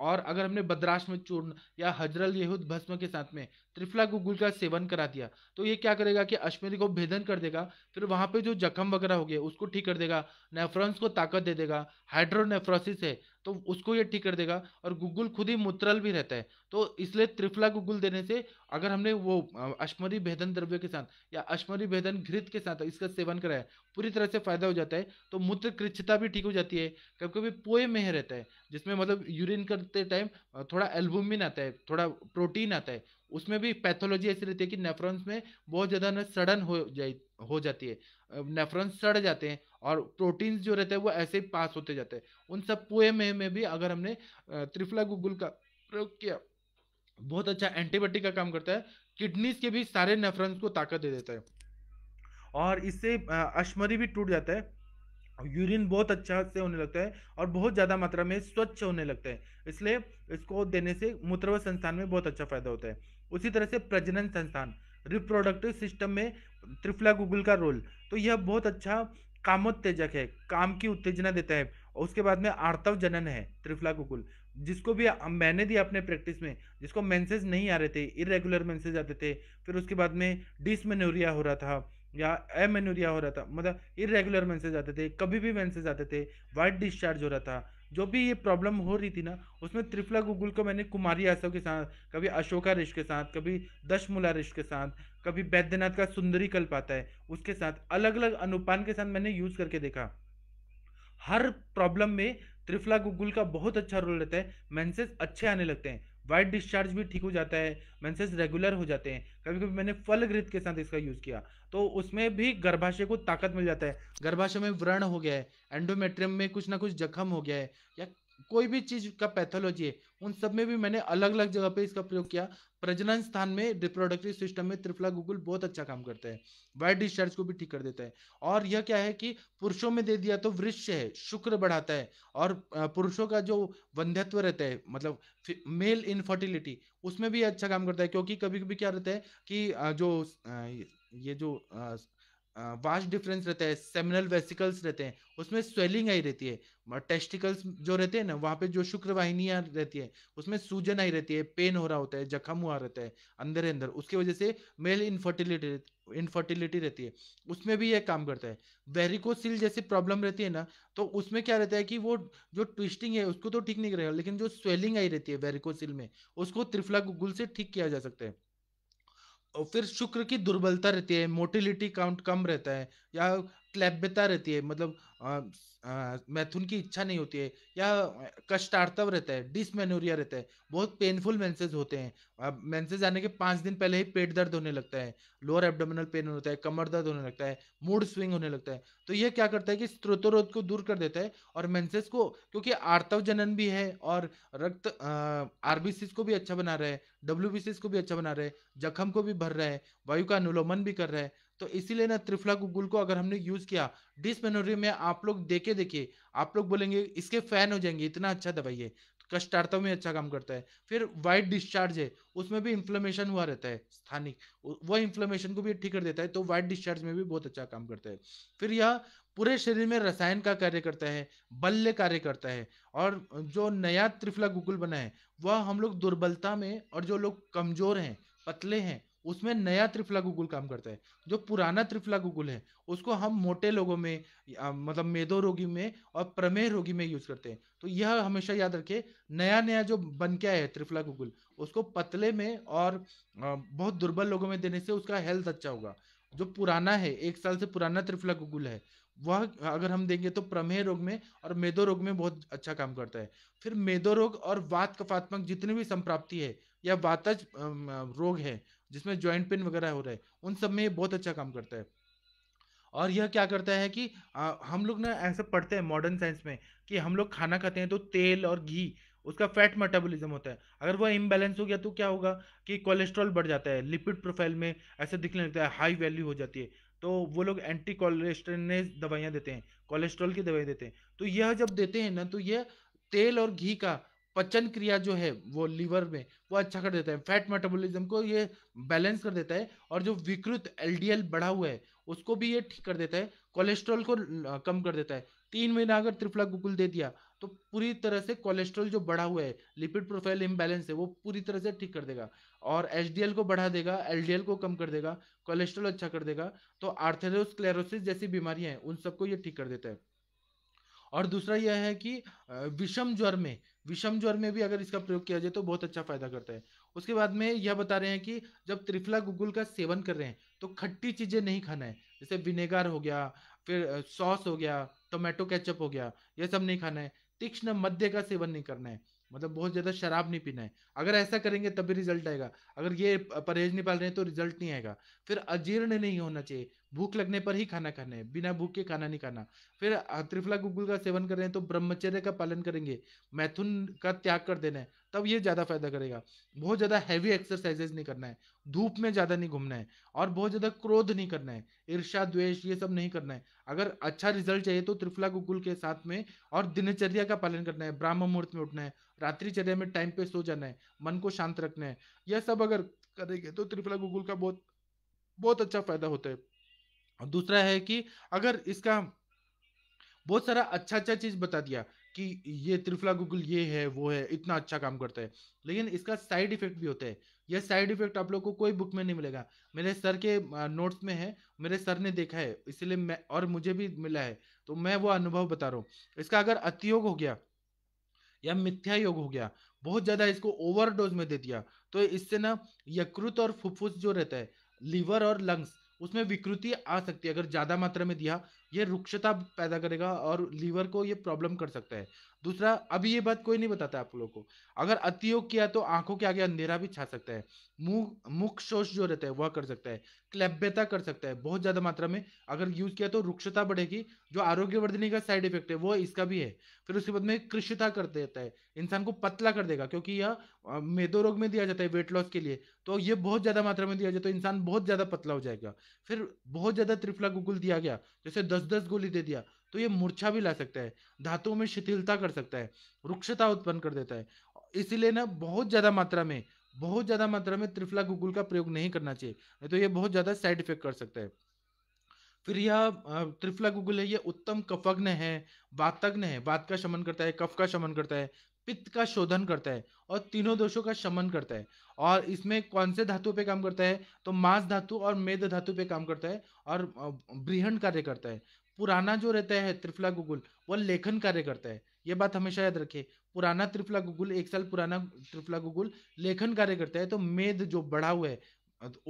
और अगर हमने बद्राश्म में चूर्ण या हजरल यहूद भस्म के साथ में त्रिफला गुगुल का सेवन करा दिया तो ये क्या करेगा कि अश्मेरी को भेदन कर देगा फिर वहाँ पे जो जख्म वगैरह हो गया उसको ठीक कर देगा नेफ्रॉन्स को ताकत दे देगा हाइड्रोनेफ्रोसिस है तो उसको ये ठीक कर देगा और गूगल खुद ही मुत्रल भी रहता है तो इसलिए त्रिफला गूगल देने से अगर हमने वो अश्मरी भेदन द्रव्य के साथ या अश्मरी भेदन घृत के साथ इसका सेवन कराया पूरी तरह से फायदा हो जाता है तो मूत्र कृच्छता भी ठीक हो जाती है कभी कभी पोए में रहता है जिसमें मतलब यूरिन करते टाइम थोड़ा एल्बुमिन आता है थोड़ा प्रोटीन आता है उसमें भी पैथोलॉजी ऐसी रहती है कि नेफ्रॉन्स में बहुत ज़्यादा ना सड़न हो जाए हो जाती है नेफ्रंस सड़ जाते हैं और प्रोटीन्स जो रहते हैं वो ऐसे ही पास होते जाते हैं उन सब कुएं में, में भी अगर हमने त्रिफला गुगुल का प्रयोग किया बहुत अच्छा एंटीबायोटिक का काम करता है किडनीज के भी सारे नेफ्रंस को ताकत दे देता है और इससे अश्मरी भी टूट जाता है यूरिन बहुत अच्छा से होने लगता है और बहुत ज़्यादा मात्रा में स्वच्छ होने लगता है इसलिए इसको देने से मूत्रव संस्थान में बहुत अच्छा फायदा होता है उसी तरह से प्रजनन संस्थान रिप्रोडक्टिव सिस्टम में त्रिफला गूगल का रोल तो यह बहुत अच्छा कामोत्तेजक है काम की उत्तेजना देता है और उसके बाद में आर्तव जनन है त्रिफला कुकुल जिसको भी मैंने दिया अपने प्रैक्टिस में जिसको मैंसेज नहीं आ रहे थे इरेगुलर मैंसेज आते थे फिर उसके बाद में डिसमेनोरिया हो रहा था या एमेनोरिया हो रहा था मतलब इरेगुलर मैंसेज आते थे कभी भी मैंसेज आते थे वाइट डिस्चार्ज हो रहा था जो भी ये प्रॉब्लम हो रही थी ना उसमें त्रिफला गुगुल को मैंने कुमारी यासव के साथ कभी अशोका रिश के साथ कभी दशमूला रिश के साथ कभी बैद्यनाथ का सुंदरी कल्प आता है उसके साथ अलग अलग अनुपान के साथ मैंने यूज़ करके देखा हर प्रॉब्लम में त्रिफला गुगुल का बहुत अच्छा रोल रहता है मैंसेज अच्छे आने लगते हैं वाइट डिस्चार्ज भी ठीक हो जाता है मेंसेस रेगुलर हो जाते हैं कभी कभी मैंने फल घृत के साथ इसका यूज़ किया तो उसमें भी गर्भाशय को ताकत मिल जाता है गर्भाशय में व्रण हो गया है एंडोमेट्रियम में कुछ ना कुछ जख्म हो गया है या कोई भी चीज का पैथोलॉजी है उन सब में भी मैंने अलग अलग जगह पे इसका प्रयोग किया प्रजनन स्थान में रिप्रोडक्टिव सिस्टम में त्रिफला गूगल बहुत अच्छा काम करता है वाइट डिस्चार्ज को भी ठीक कर देता है और यह क्या है कि पुरुषों में दे दिया तो वृक्ष है शुक्र बढ़ाता है और पुरुषों का जो वंध्यत्व रहता है मतलब मेल इनफर्टिलिटी उसमें भी अच्छा काम करता है क्योंकि कभी कभी क्या रहता है कि जो ये जो वास्ट डिफरेंस रहता है सेमिनल वेसिकल्स रहते हैं उसमें स्वेलिंग आई रहती है टेस्टिकल्स जो रहते हैं ना वहाँ पे जो शुक्रवाहिनियाँ रहती है उसमें सूजन आई रहती है पेन हो रहा होता है जख्म हुआ रहता है अंदर अंदर उसकी वजह से मेल इनफर्टिलिटी इनफर्टिलिटी रहती है उसमें भी यह काम करता है वेरिकोसिल जैसी प्रॉब्लम रहती है ना तो उसमें क्या रहता है कि वो जो ट्विस्टिंग है उसको तो ठीक नहीं करेगा लेकिन जो स्वेलिंग आई रहती है वेरिकोसिल में उसको त्रिफला गुल से ठीक किया जा सकता है और फिर शुक्र की दुर्बलता रहती है मोटिलिटी काउंट कम रहता है या क्लैब्यता रहती है मतलब मैथुन की इच्छा नहीं होती है या कष्टार्थव रहता है डिसमेनोरिया रहता है बहुत पेनफुल मेंसेज होते हैं मेंसेज आने के पाँच दिन पहले ही पेट दर्द होने लगता है लोअर एब्डोमिनल पेन होता है कमर दर्द होने लगता है मूड स्विंग होने लगता है तो यह क्या करता है कि स्त्रोतोरोध को दूर कर देता है और मेंसेज को क्योंकि आर्तव जनन भी है और रक्त आर को भी अच्छा बना रहा है डब्ल्यू को भी अच्छा बना रहा है जख्म को भी भर रहा है वायु का अनुलोमन भी कर रहा है तो इसीलिए ना त्रिफला गुगुल को अगर हमने यूज किया डिसमेनोरी में आप लोग देखे देखिए आप लोग बोलेंगे इसके फैन हो जाएंगे इतना अच्छा दवाई है तो कष्टार्थव में अच्छा काम करता है फिर वाइट डिस्चार्ज है उसमें भी इन्फ्लेमेशन हुआ रहता है स्थानिक वह इन्फ्लेमेशन को भी ठीक कर देता है तो वाइट डिस्चार्ज में भी बहुत अच्छा काम करता है फिर यह पूरे शरीर में रसायन का कार्य करता है बल्य कार्य करता है और जो नया त्रिफला गुगुल बना है वह हम लोग दुर्बलता में और जो लोग कमजोर हैं पतले हैं उसमें नया त्रिफला गुगुल काम करता है जो पुराना त्रिफला गुगुल है उसको हम मोटे लोगों में मतलब मेदो रोगी में और प्रमेह रोगी में यूज करते हैं तो यह हमेशा याद रखे नया नया जो बन के आया है त्रिफला गुगुल उसको पतले में और बहुत दुर्बल लोगों में देने से उसका हेल्थ अच्छा होगा जो पुराना है एक साल से पुराना त्रिफला गुगुल है वह अगर हम देंगे तो प्रमेह रोग में और मेदो रोग में बहुत अच्छा काम करता है फिर मेदो रोग और वात कफात्मक जितनी भी संप्राप्ति है या वातज रोग है जिसमें जॉइंट पेन वगैरह हो रहा है उन सब में ये बहुत अच्छा काम करता है और यह क्या करता है कि आ, हम लोग ना ऐसे पढ़ते हैं मॉडर्न साइंस में कि हम लोग खाना खाते हैं तो तेल और घी उसका फैट मेटाबॉलिज्म होता है अगर वह इम्बैलेंस हो गया तो क्या होगा कि कोलेस्ट्रॉल बढ़ जाता है लिपिड प्रोफाइल में ऐसे दिखने लगता है हाई वैल्यू हो जाती है तो वो लोग एंटी कोलेस्ट्रेनेस दवाइयाँ देते हैं कोलेस्ट्रॉल की दवाई देते हैं तो यह जब देते हैं ना तो यह तेल और घी का पचन क्रिया जो है वो लीवर में वो अच्छा कर देता है फैट मेटाबॉलिज्म को ये बैलेंस कर देता है और जो विकृत एलडीएल बढ़ा हुआ है उसको भी ये ठीक कर देता है कोलेस्ट्रॉल को कम कर देता है तीन महीना अगर त्रिफला गुकुल दे दिया तो पूरी तरह से कोलेस्ट्रॉल जो बढ़ा हुआ है लिपिड प्रोफाइल इम्बैलेंस है वो पूरी तरह से ठीक कर देगा और एच को बढ़ा देगा एल को कम कर देगा कोलेस्ट्रॉल अच्छा कर देगा तो आर्थेरोस्क्लेरोसिस जैसी बीमारियां हैं उन सबको ये ठीक कर देता है और दूसरा यह है कि विषम ज्वर में विषम ज्वर में भी अगर इसका प्रयोग किया जाए तो बहुत अच्छा फायदा करता है उसके बाद में यह बता रहे हैं कि जब त्रिफला गुगुल का सेवन कर रहे हैं तो खट्टी चीज़ें नहीं खाना है जैसे विनेगर हो गया फिर सॉस हो गया टोमेटो केचप हो गया यह सब नहीं खाना है तीक्ष्ण मध्य का सेवन नहीं करना है मतलब बहुत ज़्यादा शराब नहीं पीना है अगर ऐसा करेंगे तभी रिजल्ट आएगा अगर ये परहेज नहीं पाल रहे हैं तो रिजल्ट नहीं आएगा फिर अजीर्ण नहीं होना चाहिए भूख लगने पर ही खाना खाना है बिना भूख के खाना नहीं खाना फिर त्रिफला गुगुल का सेवन कर रहे हैं तो ब्रह्मचर्य का पालन करेंगे मैथुन का त्याग कर देना है तब ये ज़्यादा फायदा करेगा बहुत ज़्यादा हैवी एक्सरसाइजेज नहीं करना है धूप में ज़्यादा नहीं घूमना है और बहुत ज़्यादा क्रोध नहीं करना है ईर्षा द्वेष ये सब नहीं करना है अगर अच्छा रिजल्ट चाहिए तो त्रिफला गुगुल के साथ में और दिनचर्या का पालन करना है ब्राह्म मुहूर्त में उठना है रात्रिचर्या में टाइम पे सो जाना है मन को शांत रखना है यह सब अगर करेंगे तो त्रिफला गुगुल का बहुत बहुत अच्छा फायदा होता है दूसरा है कि अगर इसका बहुत सारा अच्छा अच्छा चीज बता दिया कि ये त्रिफला गूगल ये है वो है इतना अच्छा काम करता है लेकिन इसका साइड इफेक्ट भी होता है यह साइड इफेक्ट आप लोग को कोई बुक में नहीं मिलेगा मेरे सर के नोट्स में है मेरे सर ने देखा है इसलिए मैं और मुझे भी मिला है तो मैं वो अनुभव बता रहा हूँ इसका अगर अतियोग हो गया या मिथ्या योग हो गया बहुत ज़्यादा इसको ओवरडोज में दे दिया तो इससे ना यकृत और फुफ्फुस जो रहता है लीवर और लंग्स उसमें विकृति आ सकती है अगर ज़्यादा मात्रा में दिया ये रुक्षता पैदा करेगा और लीवर को ये प्रॉब्लम कर सकता है दूसरा अभी ये बात कोई नहीं बताता आप लोगों को अगर अतियोग किया तो आंखों के आगे अंधेरा भी छा सकता है मुंह मुख शोष जो रहता है वह कर सकता है क्लब्यता कर सकता है बहुत ज्यादा मात्रा में अगर यूज किया तो रुक्षता बढ़ेगी जो आरोग्यवर्धनी का साइड इफेक्ट है वो इसका भी है फिर उसके बाद में कृषिता कर देता है इंसान को पतला कर देगा क्योंकि यह मेदो रोग में दिया जाता है वेट लॉस के लिए तो यह बहुत ज्यादा मात्रा में दिया जाए तो इंसान बहुत ज्यादा पतला हो जाएगा फिर बहुत ज्यादा त्रिफला गुगुल दिया गया जैसे दस दस गोली दे दिया तो ये मूर्छा भी ला सकता है धातुओं में शिथिलता कर सकता है रुक्षता उत्पन्न कर देता है इसीलिए ना बहुत ज़्यादा मात्रा में बहुत ज़्यादा मात्रा में त्रिफला गुगुल का प्रयोग नहीं करना चाहिए नहीं तो ये बहुत ज़्यादा साइड इफेक्ट कर सकता है फिर यह त्रिफला गुगुल है यह उत्तम कफग्न है वातग्न है वात का शमन करता है कफ का शमन करता है पित्त का शोधन करता है और तीनों दोषों का शमन करता है और इसमें कौन से धातु पे काम करता है तो मांस धातु और मेद धातु पे काम करता है और बृहण कार्य करता है पुराना जो रहता है त्रिफला गुगुल वह लेखन कार्य करता है ये बात हमेशा याद रखे पुराना त्रिफला गुगुल एक साल पुराना त्रिफला गुगुल लेखन कार्य करता है तो मेद जो बढ़ा हुआ है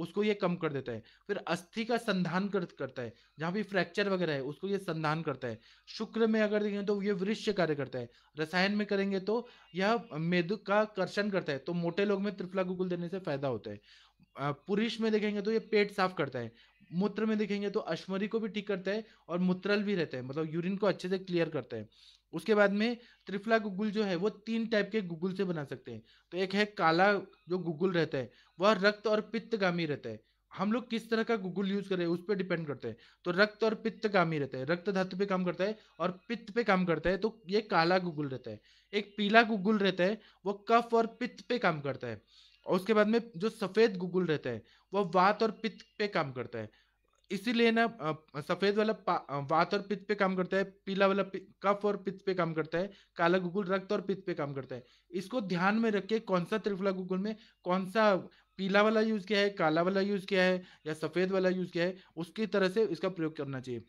उसको ये कम कर देता है फिर अस्थि का संधान कर, करता है जहाँ भी फ्रैक्चर वगैरह है उसको ये संधान करता है शुक्र में अगर देखें तो ये वृक्ष कार्य करता है रसायन में करेंगे तो यह मेदु का कर्षण करता है तो मोटे लोग में त्रिफला गुगुल देने से फायदा होता है पुरुष में देखेंगे तो ये पेट साफ करता है मूत्र में देखेंगे तो अश्मरी को भी ठीक करता है और मूत्रल भी रहता है मतलब यूरिन को अच्छे से क्लियर करता है उसके बाद में त्रिफला गुगुल जो है वो तीन टाइप के गुगुल से बना सकते हैं तो एक है काला जो गुगुल रहता है वह रक्त और पित्तगामी रहता है हम लोग किस तरह का गुगुल यूज करें उस पर डिपेंड करते हैं तो रक्त और पित्त काम ही रहता है रक्त धातु पे काम करता है और पित्त पे काम करता है तो ये काला गुगुल रहता है एक पीला गुगुल रहता है वो कफ और पित्त पे काम करता है और उसके बाद में जो सफ़ेद गुगुल रहता है वह वात और पित्त पे काम करता है इसीलिए ना सफ़ेद वाला वात और पित्त पे काम करता है पीला वाला कफ और पित्त पे काम करता है काला गुगुल रक्त और पित्त पे काम करता है इसको ध्यान में रख के कौन सा त्रिफला गुगुल में कौन सा पीला वाला यूज़ किया है काला वाला यूज़ किया है या सफ़ेद वाला यूज़ किया है उसकी तरह से इसका प्रयोग करना चाहिए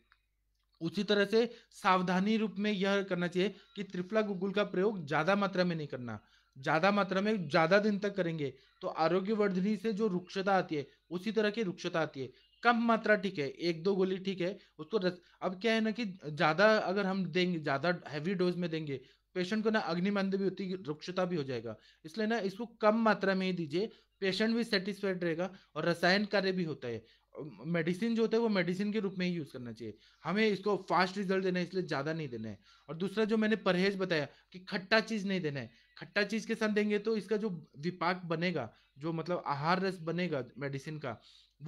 उसी तरह से सावधानी रूप में यह करना चाहिए कि त्रिफला गुगुल का प्रयोग ज़्यादा मात्रा में नहीं करना ज़्यादा मात्रा में ज़्यादा दिन तक करेंगे तो आरोग्यवर्धनी से जो रुक्षता आती है उसी तरह की रुक्षता आती है कम मात्रा ठीक है एक दो गोली ठीक है उसको रस, अब क्या है ना कि ज़्यादा अगर हम देंगे ज़्यादा हैवी डोज में देंगे पेशेंट को ना अग्निमंद भी होती रुक्षता भी हो जाएगा इसलिए ना इसको कम मात्रा में ही दीजिए पेशेंट भी सेटिस्फाइड रहेगा और रसायन कार्य भी होता है मेडिसिन जो होता है वो मेडिसिन के रूप में ही यूज़ करना चाहिए हमें इसको फास्ट रिजल्ट देना है इसलिए ज़्यादा नहीं देना है और दूसरा जो मैंने परहेज बताया कि खट्टा चीज़ नहीं देना है खट्टा चीज के साथ देंगे तो इसका जो विपाक बनेगा जो मतलब आहार रस बनेगा मेडिसिन का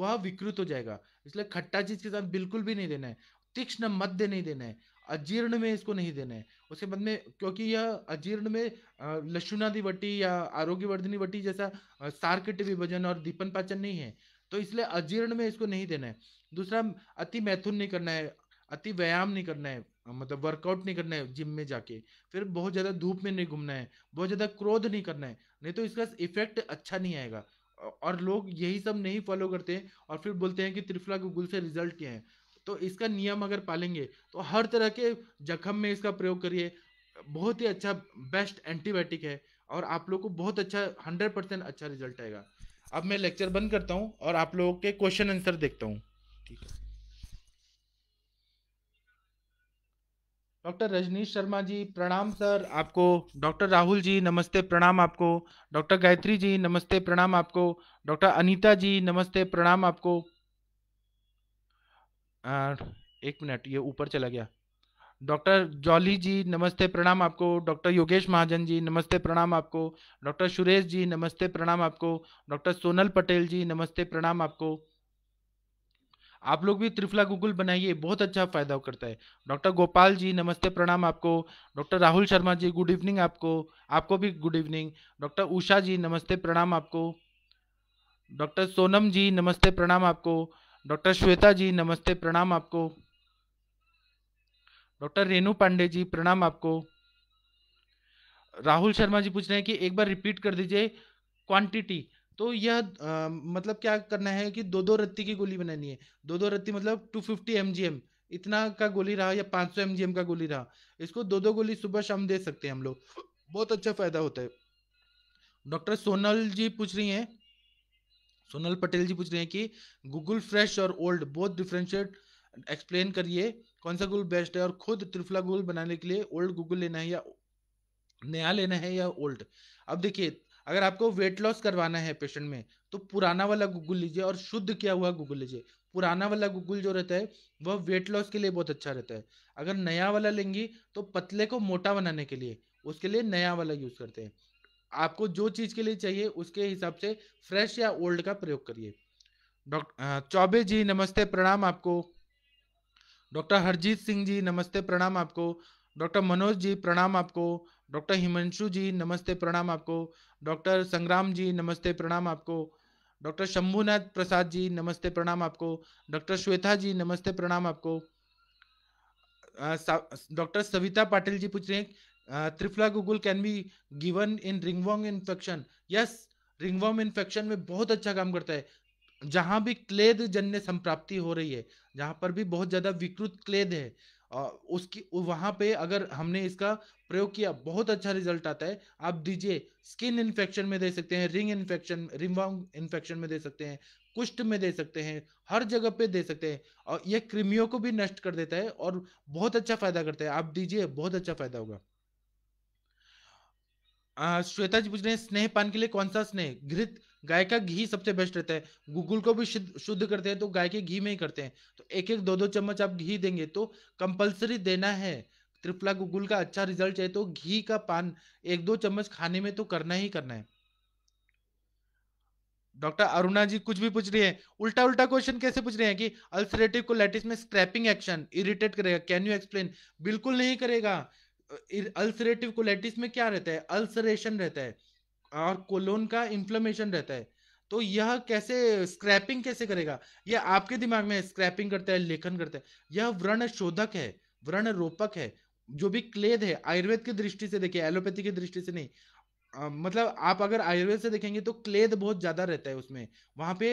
वह विकृत हो जाएगा इसलिए खट्टा चीज के साथ बिल्कुल भी नहीं देना है तीक्ष्ण मध्य नहीं देना है अजीर्ण में इसको नहीं देना है उसके बाद में क्योंकि यह अजीर्ण में लशुनादि वटी या वर्धनी वटी जैसा सार्किट विभजन और दीपन पाचन नहीं है तो इसलिए अजीर्ण में इसको नहीं देना है दूसरा अति मैथुन नहीं करना है अति व्यायाम नहीं करना है मतलब वर्कआउट नहीं करना है जिम में जाके फिर बहुत ज़्यादा धूप में नहीं घूमना है बहुत ज़्यादा क्रोध नहीं करना है नहीं तो इसका इफेक्ट अच्छा नहीं आएगा और लोग यही सब नहीं फॉलो करते हैं और फिर बोलते हैं कि त्रिफला गुल से रिजल्ट क्या है तो इसका नियम अगर पालेंगे तो हर तरह के जख्म में इसका प्रयोग करिए बहुत ही अच्छा बेस्ट एंटीबायोटिक है और आप लोग को बहुत अच्छा हंड्रेड परसेंट अच्छा रिजल्ट आएगा अब मैं लेक्चर बंद करता हूँ और आप लोगों के क्वेश्चन आंसर देखता हूँ ठीक है डॉक्टर रजनीश शर्मा जी प्रणाम सर आपको डॉक्टर राहुल जी नमस्ते प्रणाम आपको डॉक्टर गायत्री जी नमस्ते प्रणाम आपको डॉक्टर अनीता जी नमस्ते प्रणाम आपको आ, एक मिनट ये ऊपर चला गया डॉक्टर जॉली जी नमस्ते प्रणाम आपको डॉक्टर योगेश महाजन जी नमस्ते प्रणाम आपको डॉक्टर सुरेश जी नमस्ते प्रणाम आपको डॉक्टर सोनल पटेल जी नमस्ते प्रणाम आपको आप लोग भी त्रिफला गूगल बनाइए बहुत अच्छा फायदा करता है डॉक्टर गोपाल जी नमस्ते प्रणाम आपको doctor Rahul Sharma ji good evening आपको आपको भी good evening doctor Usha ji नमस्ते प्रणाम आपको डॉक्टर सोनम जी नमस्ते प्रणाम आपको डॉक्टर श्वेता जी नमस्ते प्रणाम आपको डॉक्टर रेणु पांडे जी प्रणाम आपको राहुल शर्मा जी पूछ रहे हैं कि एक बार रिपीट कर दीजिए क्वांटिटी तो यह आ, मतलब क्या करना है कि दो दो रत्ती की गोली बनानी है दो दो रत्ती मतलब 250 फिफ्टी इतना का गोली रहा या 500 सौ का गोली रहा इसको दो दो गोली सुबह शाम दे सकते हैं हम लोग बहुत अच्छा फायदा होता है डॉक्टर सोनल जी पूछ रही हैं सोनल पटेल जी पूछ रहे हैं कि गूगल फ्रेश और ओल्ड बोथ डिफ्रेंशिएट एक्सप्लेन करिए कौन सा गूगल बेस्ट है और खुद त्रिफला गूगल बनाने के लिए ओल्ड गूगल लेना है या नया लेना है या ओल्ड अब देखिए अगर आपको वेट लॉस करवाना है पेशेंट में तो पुराना वाला गूगल लीजिए और शुद्ध किया हुआ गूगल लीजिए पुराना वाला गूगल जो रहता है वह वेट लॉस के लिए बहुत अच्छा रहता है अगर नया वाला लेंगी तो पतले को मोटा बनाने के लिए उसके लिए नया वाला यूज़ करते हैं आपको जो चीज़ के लिए चाहिए उसके हिसाब से फ्रेश या ओल्ड का प्रयोग करिए डॉक्टर चौबे जी नमस्ते प्रणाम आपको डॉक्टर हरजीत सिंह जी नमस्ते प्रणाम आपको डॉक्टर मनोज जी प्रणाम आपको डॉक्टर हिमांशु जी नमस्ते प्रणाम आपको डॉक्टर संग्राम जी नमस्ते प्रणाम आपको डॉक्टर शंभुनाथ प्रसाद जी नमस्ते प्रणाम आपको डॉक्टर श्वेता जी नमस्ते प्रणाम आपको डॉक्टर सविता पाटिल जी पूछ रहे हैं Triphala Guggul can be given in ringworm infection yes ringworm infection में बहुत अच्छा काम करता है जहां भी क्लेद जन्य संप्राप्ति हो रही है जहां पर भी बहुत ज्यादा विकृत क्लेद है उसकी वहां पे अगर हमने इसका प्रयोग किया बहुत अच्छा रिजल्ट आता है आप दीजिए स्किन इन्फेक्शन में दे सकते हैं रिंग इन्फेक्शन रिमवांग इन्फेक्शन में दे सकते हैं कुष्ठ में दे सकते हैं हर जगह पे दे सकते हैं और यह कृमियों को भी नष्ट कर देता है और बहुत अच्छा फायदा करता है आप दीजिए बहुत अच्छा फायदा होगा श्वेता जी पूछ रहे हैं स्नेह पान के लिए कौन सा स्नेह घृत गाय का घी सबसे बेस्ट रहता है गूगल को भी शुद्ध करते हैं तो गाय के घी में ही करते हैं तो एक एक दो दो चम्मच आप घी देंगे तो कंपलसरी देना है त्रिपला गूगल का अच्छा रिजल्ट चाहिए तो घी का पान एक दो चम्मच खाने में तो करना ही करना है डॉक्टर अरुणा जी कुछ भी पूछ रही है उल्टा उल्टा क्वेश्चन कैसे पूछ रहे हैं कि अल्सरेटिव कोलाइटिस में स्क्रैपिंग एक्शन इरिटेट करेगा कैन यू एक्सप्लेन बिल्कुल नहीं करेगा अल्सरेटिव कोलाइटिस में क्या रहता है अल्सरेशन रहता है और कोलोन का इन्फ्लेमेशन रहता है तो यह कैसे स्क्रैपिंग कैसे करेगा यह आपके दिमाग में स्क्रैपिंग करता है लेखन करता है यह व्रण शोधक है व्रण रोपक है जो भी क्लेद है आयुर्वेद की दृष्टि से देखिए एलोपैथी की दृष्टि से नहीं आ, मतलब आप अगर आयुर्वेद से देखेंगे तो क्लेद बहुत ज्यादा रहता है उसमें वहां पे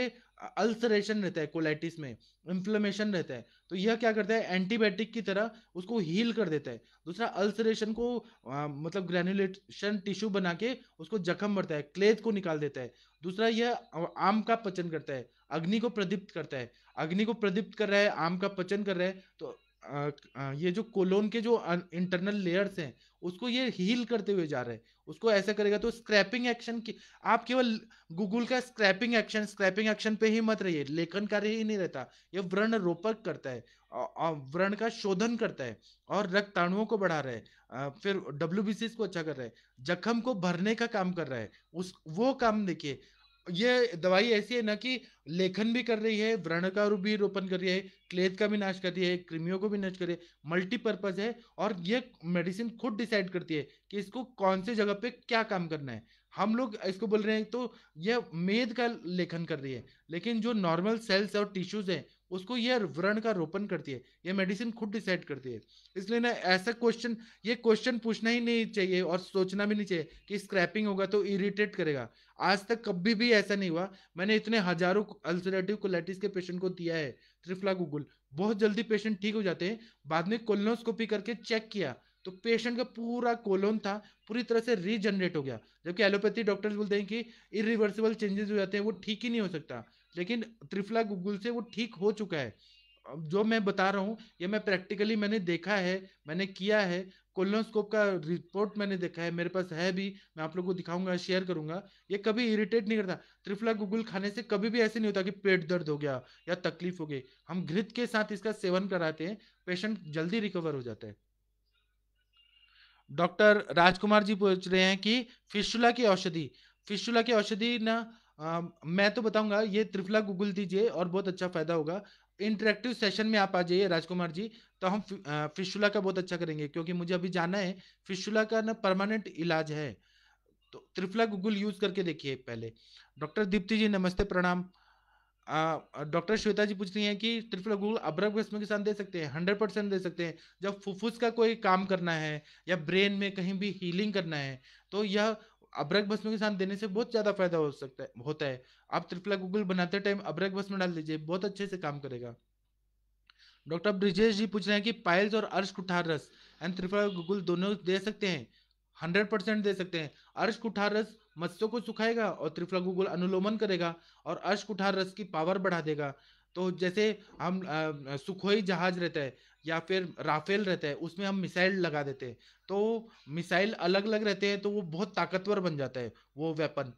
अल्सरेशन रहता है कोलाइटिस में इन्फ्लेमेशन रहता है तो यह क्या करता है एंटीबायोटिक की तरह उसको हील कर देता है दूसरा अल्सरेशन को आ, मतलब ग्रेनुलेशन टिश्यू बना के उसको जख्म भरता है क्लेद को निकाल देता है दूसरा यह आम का पचन करता है अग्नि को प्रदीप्त करता है अग्नि को प्रदीप्त कर रहा है आम का पचन कर रहा है तो आ, आ, ये जो कोलोन के जो इंटरनल लेयर्स हैं उसको ये हील करते हुए जा रहा है उसको ऐसा करेगा तो स्क्रैपिंग एक्शन की आप केवल गूगल का स्क्रैपिंग एक्शन स्क्रैपिंग एक्शन पे ही मत रहिए लेखन कार्य ही नहीं रहता ये व्रण रोपक करता है व्रण का शोधन करता है और रक्ताणुओं को बढ़ा रहा है फिर डब्ल्यू को अच्छा कर रहा है जख्म को भरने का काम कर रहा है उस वो काम देखिए ये दवाई ऐसी है ना कि लेखन भी कर रही है व्रण का भी रोपण कर रही है क्लेद का भी नाश कर रही है कृमियों को भी नाश कर रही है मल्टीपर्पज है और ये मेडिसिन खुद डिसाइड करती है कि इसको कौन से जगह पे क्या काम करना है हम लोग इसको बोल रहे हैं तो यह मेद का लेखन कर रही है लेकिन जो नॉर्मल सेल्स और टिश्यूज हैं उसको ये व्रण का रोपण करती है ये मेडिसिन खुद डिसाइड करती है इसलिए ना ऐसा क्वेश्चन ये क्वेश्चन पूछना ही नहीं चाहिए और सोचना भी नहीं चाहिए कि स्क्रैपिंग होगा तो इरिटेट करेगा आज तक कभी भी ऐसा नहीं हुआ मैंने इतने हजारों अल्सरेटिव कोलाइटिस के पेशेंट को दिया है त्रिफला गूगल बहुत जल्दी पेशेंट ठीक हो जाते हैं बाद में कोलोनोस्कोपी करके चेक किया तो पेशेंट का पूरा कोलोन था पूरी तरह से रीजनरेट हो गया जबकि एलोपैथी डॉक्टर्स बोलते हैं कि इरिवर्सिबल चेंजेस हो जाते हैं वो ठीक ही नहीं हो सकता लेकिन त्रिफला गूगल से वो ठीक हो चुका है जो मैं बता रहा हूँ ये मैं प्रैक्टिकली मैंने देखा है मैंने किया है कोलोस्कोप का रिपोर्ट मैंने देखा है मेरे पास है भी मैं आप लोग को दिखाऊंगा शेयर करूंगा ये कभी इरिटेट नहीं करता त्रिफला गूगल खाने से कभी भी ऐसे नहीं होता कि पेट दर्द हो गया या तकलीफ हो गई हम घृत के साथ इसका सेवन कराते हैं पेशेंट जल्दी रिकवर हो जाता है डॉक्टर राजकुमार जी पूछ रहे हैं कि फिशुला की औषधि फिशुला की औषधि ना आ, मैं तो बताऊंगा ये त्रिफला गूगल दीजिए और बहुत अच्छा फायदा होगा इंटरेक्टिव सेशन में आप आ जाइए राजकुमार जी तो हम फिशुला का बहुत अच्छा करेंगे क्योंकि मुझे अभी जाना है फिशुला का ना परमानेंट इलाज है तो त्रिफला गूगल यूज करके देखिए पहले डॉक्टर दीप्ति जी नमस्ते प्रणाम डॉक्टर श्वेता जी पूछ रही हैं कि त्रिफला गूगल अब्रक भस्म के साथ दे सकते हैं हंड्रेड परसेंट दे सकते हैं जब फुफ्फुस का कोई काम करना है या ब्रेन में कहीं भी हीलिंग करना है तो यह अब्रक भस्म के साथ देने से बहुत ज़्यादा फायदा हो सकता है होता है आप त्रिपला गूगल बनाते टाइम अब्रक भस्म डाल दीजिए बहुत अच्छे से काम करेगा डॉक्टर ब्रिजेश जी पूछ रहे हैं कि पाइल्स और अर्श कुठार रस एंड त्रिपला गूगल दोनों दे सकते हैं हंड्रेड परसेंट दे सकते हैं अर्श कुठार रस मत्स्यों को सुखाएगा और त्रिपला गूगल अनुलोमन करेगा और अर्श कुठार रस की पावर बढ़ा देगा तो जैसे हम सुखोई जहाज रहता है या फिर राफेल रहता है उसमें हम मिसाइल लगा देते हैं तो मिसाइल अलग अलग रहते हैं तो वो बहुत ताकतवर बन जाता है वो वेपन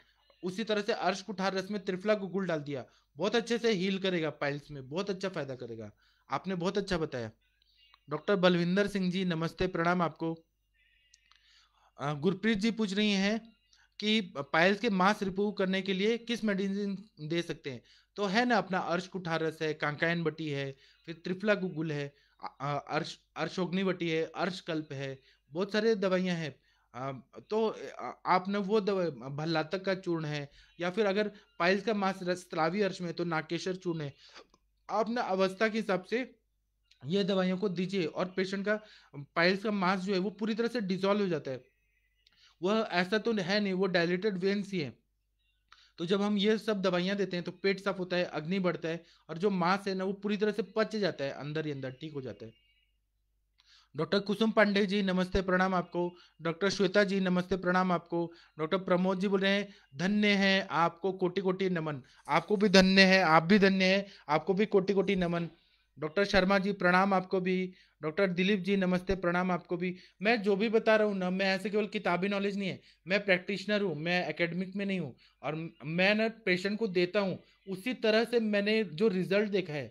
उसी तरह से अर्श कुठार रस में त्रिफला गुगुल डाल दिया बहुत अच्छे से हील करेगा पाइल्स में बहुत अच्छा फायदा करेगा आपने बहुत अच्छा बताया डॉक्टर बलविंदर सिंह जी नमस्ते प्रणाम आपको गुरप्रीत जी पूछ रही हैं कि पाइल्स के मास रिपूव करने के लिए किस मेडिसिन दे सकते हैं तो है ना अपना अर्श कुठारस है कांकायन बटी है फिर त्रिफला गुगुल है अर्श अर्शोग्निवटी है अर्शकल्प है बहुत सारे दवाइयाँ हैं तो आपने वो दवा भल्लातक का चूर्ण है या फिर अगर पाइल्स का मास स्त्रावी अर्श में तो नाकेश्वर चूर्ण है आपने अवस्था के हिसाब से ये दवाइयों को दीजिए और पेशेंट का पाइल्स का मास जो है वो पूरी तरह से डिजोल्व हो जाता है वह ऐसा तो है नहीं वो डायलेटेड वेन्स ही है तो जब हम ये सब दवाइयाँ देते हैं तो पेट साफ होता है अग्नि बढ़ता है और जो मांस है ना वो पूरी तरह से पच जाता है अंदर ही अंदर ठीक हो जाता है डॉक्टर कुसुम पांडे जी नमस्ते प्रणाम आपको डॉक्टर श्वेता जी नमस्ते प्रणाम आपको डॉक्टर प्रमोद जी बोल रहे हैं धन्य है आपको कोटि कोटि नमन आपको भी धन्य है आप भी धन्य है आपको भी कोटि कोटि नमन डॉक्टर शर्मा जी प्रणाम आपको भी डॉक्टर दिलीप जी नमस्ते प्रणाम आपको भी मैं जो भी बता रहा हूँ ना मैं ऐसे केवल किताबी नॉलेज नहीं है मैं प्रैक्टिशनर हूँ मैं एकेडमिक में नहीं हूँ और मैं ना पेशेंट को देता हूँ उसी तरह से मैंने जो रिजल्ट देखा है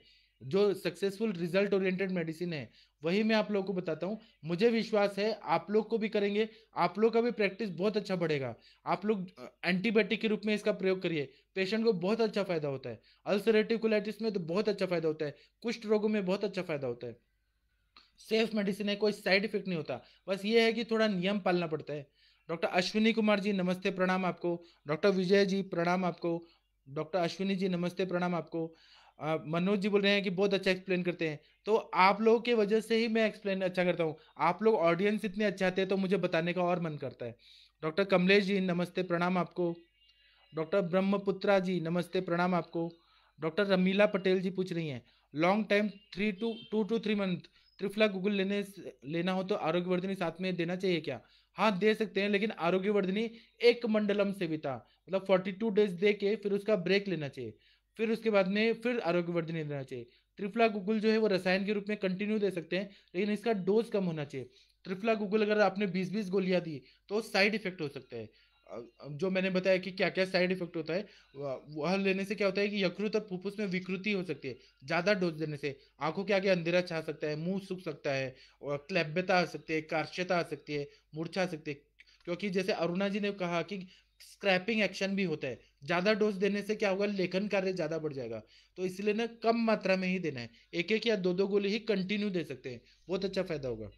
जो सक्सेसफुल रिजल्ट ओरिएंटेड मेडिसिन है वही मैं आप लोगों को बताता हूँ मुझे विश्वास है आप लोग को भी करेंगे आप लोग का भी प्रैक्टिस बहुत अच्छा बढ़ेगा आप लोग एंटीबायोटिक के रूप में इसका प्रयोग करिए पेशेंट को बहुत अच्छा फायदा होता है अल्सरेटिव कोलाइटिस में तो बहुत अच्छा फायदा होता है कुष्ठ रोगों में बहुत अच्छा फायदा होता है सेफ मेडिसिन है कोई साइड इफेक्ट नहीं होता बस ये है कि थोड़ा नियम पालना पड़ता है डॉक्टर अश्विनी कुमार जी नमस्ते प्रणाम आपको डॉक्टर विजय जी प्रणाम आपको डॉक्टर अश्विनी जी नमस्ते प्रणाम आपको मनोज जी बोल रहे हैं कि बहुत अच्छा एक्सप्लेन करते हैं तो आप लोगों के वजह से ही मैं एक्सप्लेन अच्छा करता हूँ आप लोग ऑडियंस इतने अच्छे आते हैं तो मुझे बताने का और मन करता है डॉक्टर कमलेश जी नमस्ते प्रणाम आपको डॉक्टर ब्रह्मपुत्रा जी नमस्ते प्रणाम आपको डॉक्टर रमीला पटेल जी पूछ रही हैं long time three two two two three month Triphala Guggul लेने लेना हो तो आरोग्यवर्धनी साथ में देना चाहिए क्या हाँ दे सकते हैं लेकिन आरोग्यवर्धनी एक मंडलम सेविता मतलब फोर्टी टू डेज दे के फिर उसका ब्रेक लेना चाहिए फिर उसके बाद में फिर आरोग्यवर्धनी देना चाहिए त्रिफला गूगल जो है वो रसायन के रूप में कंटिन्यू दे सकते हैं लेकिन इसका डोज कम होना चाहिए त्रिफला गूगल अगर आपने बीस बीस गोलियाँ दी तो साइड इफेक्ट हो सकते हैं जो मैंने बताया कि क्या क्या साइड इफेक्ट होता है वह लेने से क्या होता है कि यकृत और फुफ्फुस में विकृति हो सकती है ज़्यादा डोज देने से आंखों के आगे अंधेरा छा सकता है मुंह सूख सकता है और क्लैब्यता आ सकती है कार्श्यता आ सकती है मूर्छा आ सकती है क्योंकि जैसे अरुणा जी ने कहा कि स्क्रैपिंग एक्शन भी होता है ज़्यादा डोज देने से क्या होगा लेखन कार्य ज़्यादा बढ़ जाएगा तो इसलिए ना कम मात्रा में ही देना है एक एक या दो दो गोली ही कंटिन्यू दे सकते हैं बहुत अच्छा फायदा होगा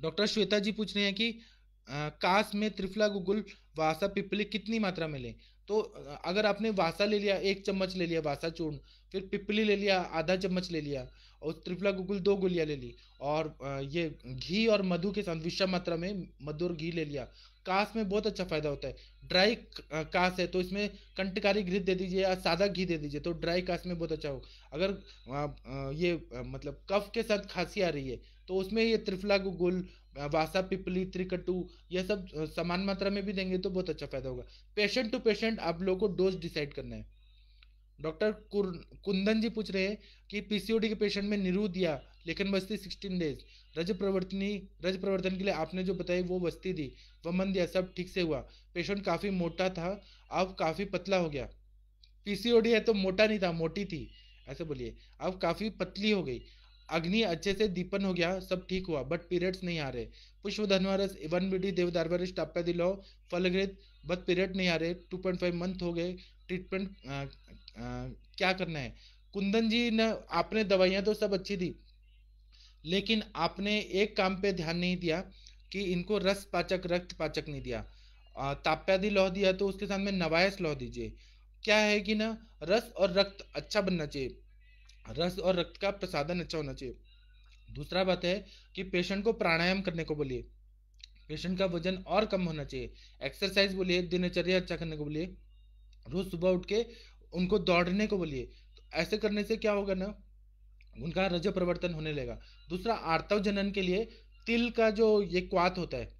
डॉक्टर श्वेता जी पूछ रहे हैं कि काश में त्रिफला गुगुल वासा पिपली कितनी मात्रा में लें तो अगर आपने वासा ले लिया एक चम्मच ले लिया वासा चूर्ण फिर पिपली ले लिया आधा चम्मच ले लिया और त्रिफला गुगुल दो गोलियाँ ले ली और ये घी और मधु के साथ विषम मात्रा में मधु और घी ले लिया कास में बहुत अच्छा फायदा होता है ड्राई कास है तो इसमें कंटकारी घृत दे दीजिए या सादा घी दे दीजिए तो ड्राई कास में बहुत अच्छा हो अगर ये मतलब कफ के साथ खांसी आ रही है तो उसमें ये त्रिफला गुगुल वासा पिपली त्रिकटू यह सब समान मात्रा में भी देंगे तो बहुत अच्छा फायदा होगा पेशेंट टू पेशेंट आप लोगों को डोज डिसाइड करना है डॉक्टर कुंदन जी पूछ रहे हैं कि पीसीओडी के पेशेंट में निरू दिया लेकिन बस्ती सिक्सटीन डेज रज प्रवर्तनी रज प्रवर्तन के लिए आपने जो बताई वो बस्ती दी वमन दिया सब ठीक से हुआ पेशेंट काफ़ी मोटा था अब काफ़ी पतला हो गया पीसीओडी है तो मोटा नहीं था मोटी थी ऐसे बोलिए अब काफ़ी पतली हो गई अग्नि अच्छे से दीपन हो गया सब ठीक हुआ बट पीरियड्स नहीं आ रहे पुष्प धनवारस इवन वन बीडी देवदारवरस टाप्या दिलाओ फलग्रित बट पीरियड नहीं आ रहे टू पॉइंट फाइव मंथ हो गए ट्रीटमेंट क्या करना है कुंदन जी ने आपने दवाइयाँ तो सब अच्छी दी लेकिन आपने एक काम पे ध्यान नहीं दिया कि इनको रस पाचक रक्त पाचक नहीं दिया ताप्यादि लौह दिया तो उसके साथ में नवायस लौह दीजिए क्या है कि ना रस और रक्त अच्छा बनना चाहिए रस और रक्त का प्रसादन अच्छा होना चाहिए दूसरा बात है कि पेशेंट को प्राणायाम करने को बोलिए पेशेंट का वजन और कम होना चाहिए एक्सरसाइज बोलिए दिनचर्या अच्छा करने को बोलिए रोज सुबह उठ के उनको दौड़ने को बोलिए तो ऐसे करने से क्या होगा ना उनका रज प्रवर्तन होने लगेगा दूसरा आर्तव जनन के लिए तिल का जो ये क्वात होता है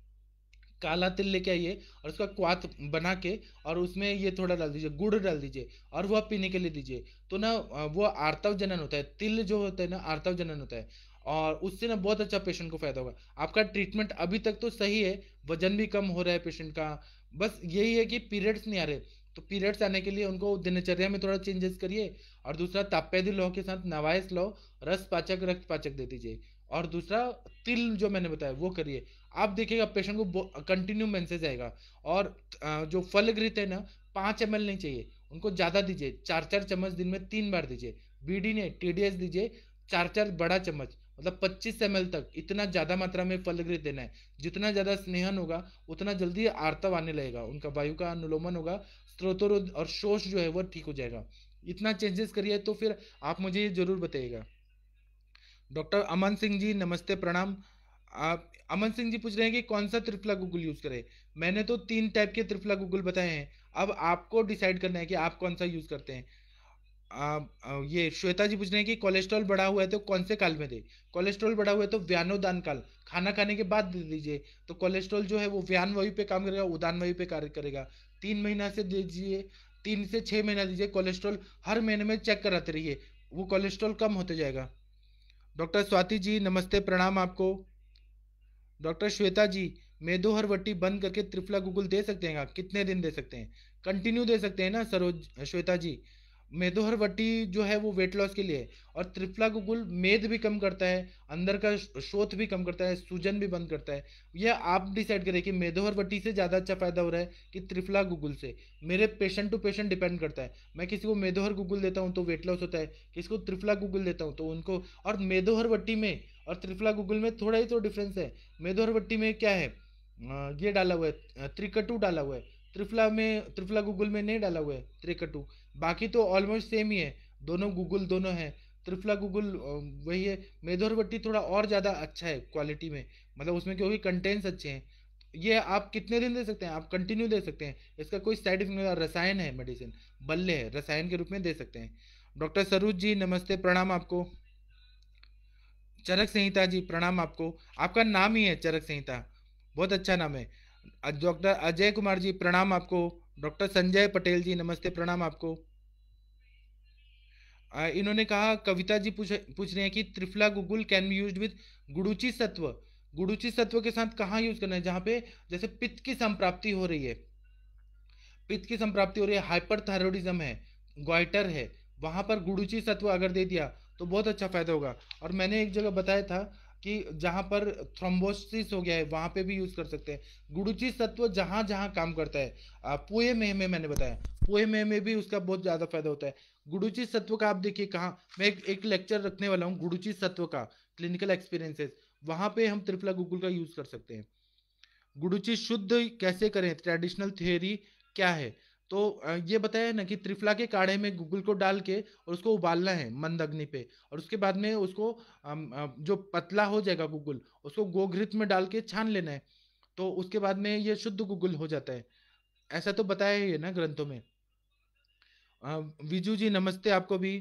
काला तिल लेके आइए और उसका क्वात बना के और उसमें ये थोड़ा डाल दीजिए गुड़ डाल दीजिए और वह पीने के लिए दीजिए तो ना वो आर्तव जनन होता है तिल जो होता है ना आर्तव जनन होता है और उससे ना बहुत अच्छा पेशेंट को फायदा होगा आपका ट्रीटमेंट अभी तक तो सही है वजन भी कम हो रहा है पेशेंट का बस यही है कि पीरियड्स नहीं आ रहे तो पीरियड्स आने के लिए उनको दिनचर्या में थोड़ा चेंजेस करिए और दूसरा ताप्यदि लौ के साथ नवायस लौ रस पाचक रक्त पाचक दे दीजिए और दूसरा तिल जो मैंने बताया वो करिए आप देखिएगा पेशेंट को कंटिन्यू मैसेज आएगा और जो फल गृहित है ना पाँच एम नहीं चाहिए उनको ज़्यादा दीजिए चार चार चम्मच दिन में तीन बार दीजिए बी डी ने टी दीजिए चार चार बड़ा चम्मच मतलब 25 एम तक इतना ज्यादा मात्रा में फल गृह देना है जितना ज्यादा स्नेहन होगा उतना जल्दी आर्तव आने लगेगा उनका वायु का अनुलोमन होगा स्त्रोतरोध और शोष जो है वो ठीक हो जाएगा इतना चेंजेस करिए तो फिर आप मुझे ये जरूर बताइएगा डॉक्टर अमन सिंह जी नमस्ते प्रणाम आप अमन सिंह जी पूछ रहे हैं कि कौन सा त्रिफला गूगल यूज करें मैंने तो तीन टाइप के त्रिफला गूगल बताए हैं अब आपको डिसाइड करना है कि आप कौन सा यूज करते हैं ये श्वेता जी पूछ रहे हैं कि कोलेस्ट्रॉल बढ़ा हुआ है तो कौन से काल में दे कोलेस्ट्रॉल बढ़ा हुआ है तो व्यानोदान काल खाना खाने के बाद दे दीजिए तो कोलेस्ट्रॉल जो है वो व्यान वायु पे काम करेगा उदान वायु पे कार्य करेगा तीन महीना से दीजिए तीन से छः महीना दीजिए कोलेस्ट्रॉल हर महीने में चेक कराते रहिए वो कोलेस्ट्रॉल कम होते जाएगा डॉक्टर स्वाति जी नमस्ते प्रणाम आपको डॉक्टर श्वेता जी मेदोहर वट्टी बंद करके त्रिफला गूगल दे सकते हैं कितने दिन दे सकते हैं कंटिन्यू दे सकते हैं ना सरोज श्वेता जी मेदोहरवटी जो है वो वेट लॉस के लिए है और त्रिफला गुगुल मेद भी कम करता है अंदर का शोथ भी कम करता है सूजन भी बंद करता है यह आप डिसाइड करें कि वट्टी से ज़्यादा अच्छा फायदा हो रहा है कि त्रिफला गुगुल से मेरे पेशेंट टू पेशेंट डिपेंड करता है मैं किसी को मेदोहर गुगुल देता हूँ तो वेट लॉस होता है किसी को त्रिफला गुगुल देता हूँ तो उनको और मेदोहरवटी में और त्रिफला गुगुल में थोड़ा ही तो डिफरेंस है मेदोहरवटी में क्या है ये डाला हुआ है त्रिकटू डाला हुआ है त्रिफला में त्रिफला गुगुल में नहीं डाला हुआ है त्रिकटू बाकी तो ऑलमोस्ट सेम ही है दोनों गूगल दोनों हैं त्रिफला गूगल वही है मेधोर बट्टी थोड़ा और ज़्यादा अच्छा है क्वालिटी में मतलब उसमें क्योंकि कंटेंट्स अच्छे हैं ये आप कितने दिन दे सकते हैं आप कंटिन्यू दे सकते हैं इसका कोई साइड इफेक्ट नहीं रसायन है मेडिसिन बल्ले है रसायन के रूप में दे सकते हैं डॉक्टर सरूज जी नमस्ते प्रणाम आपको चरक संहिता जी प्रणाम आपको आपका नाम ही है चरक संहिता बहुत अच्छा नाम है डॉक्टर अजय कुमार जी प्रणाम आपको डॉक्टर संजय पटेल जी नमस्ते प्रणाम आपको इन्होंने कहा कविता जी पूछ पूछ रहे हैं कि Triphala Guggul can be used with गुड़ूची सत्व गुड़ूची सत्व के साथ कहाँ यूज करना है जहां पे जैसे पित्त की संप्राप्ति हो रही है पित्त की संप्राप्ति हो रही है हाइपर थायरोडिज्म है ग्वाइटर है वहां पर गुडुचि सत्व अगर दे दिया तो बहुत अच्छा फायदा होगा और मैंने एक जगह बताया था कि जहाँ पर थ्रोम्बोसिस हो गया है वहाँ पे भी यूज़ कर सकते हैं गुड़ुची सत्व जहाँ जहाँ काम करता है पोए मेह में मैंने बताया पोए मेह में भी उसका बहुत ज़्यादा फायदा होता है गुड़ुची सत्व का आप देखिए कहाँ मैं एक, एक लेक्चर रखने वाला हूँ गुड़ुची सत्व का क्लिनिकल एक्सपीरियंसेस वहाँ पे हम त्रिपला गुगुल का यूज़ कर सकते हैं गुड़ुची शुद्ध कैसे करें ट्रेडिशनल थियोरी क्या है तो ये बताया ना कि त्रिफला के काढ़े में गूगल को डाल के और उसको उबालना है मंद अग्नि पे और उसके बाद में उसको जो पतला हो जाएगा गूगल उसको गोघृत में डाल के छान लेना है तो उसके बाद में ये शुद्ध गूगल हो जाता है ऐसा तो बताया ही है ना ग्रंथों में विजू जी नमस्ते आपको भी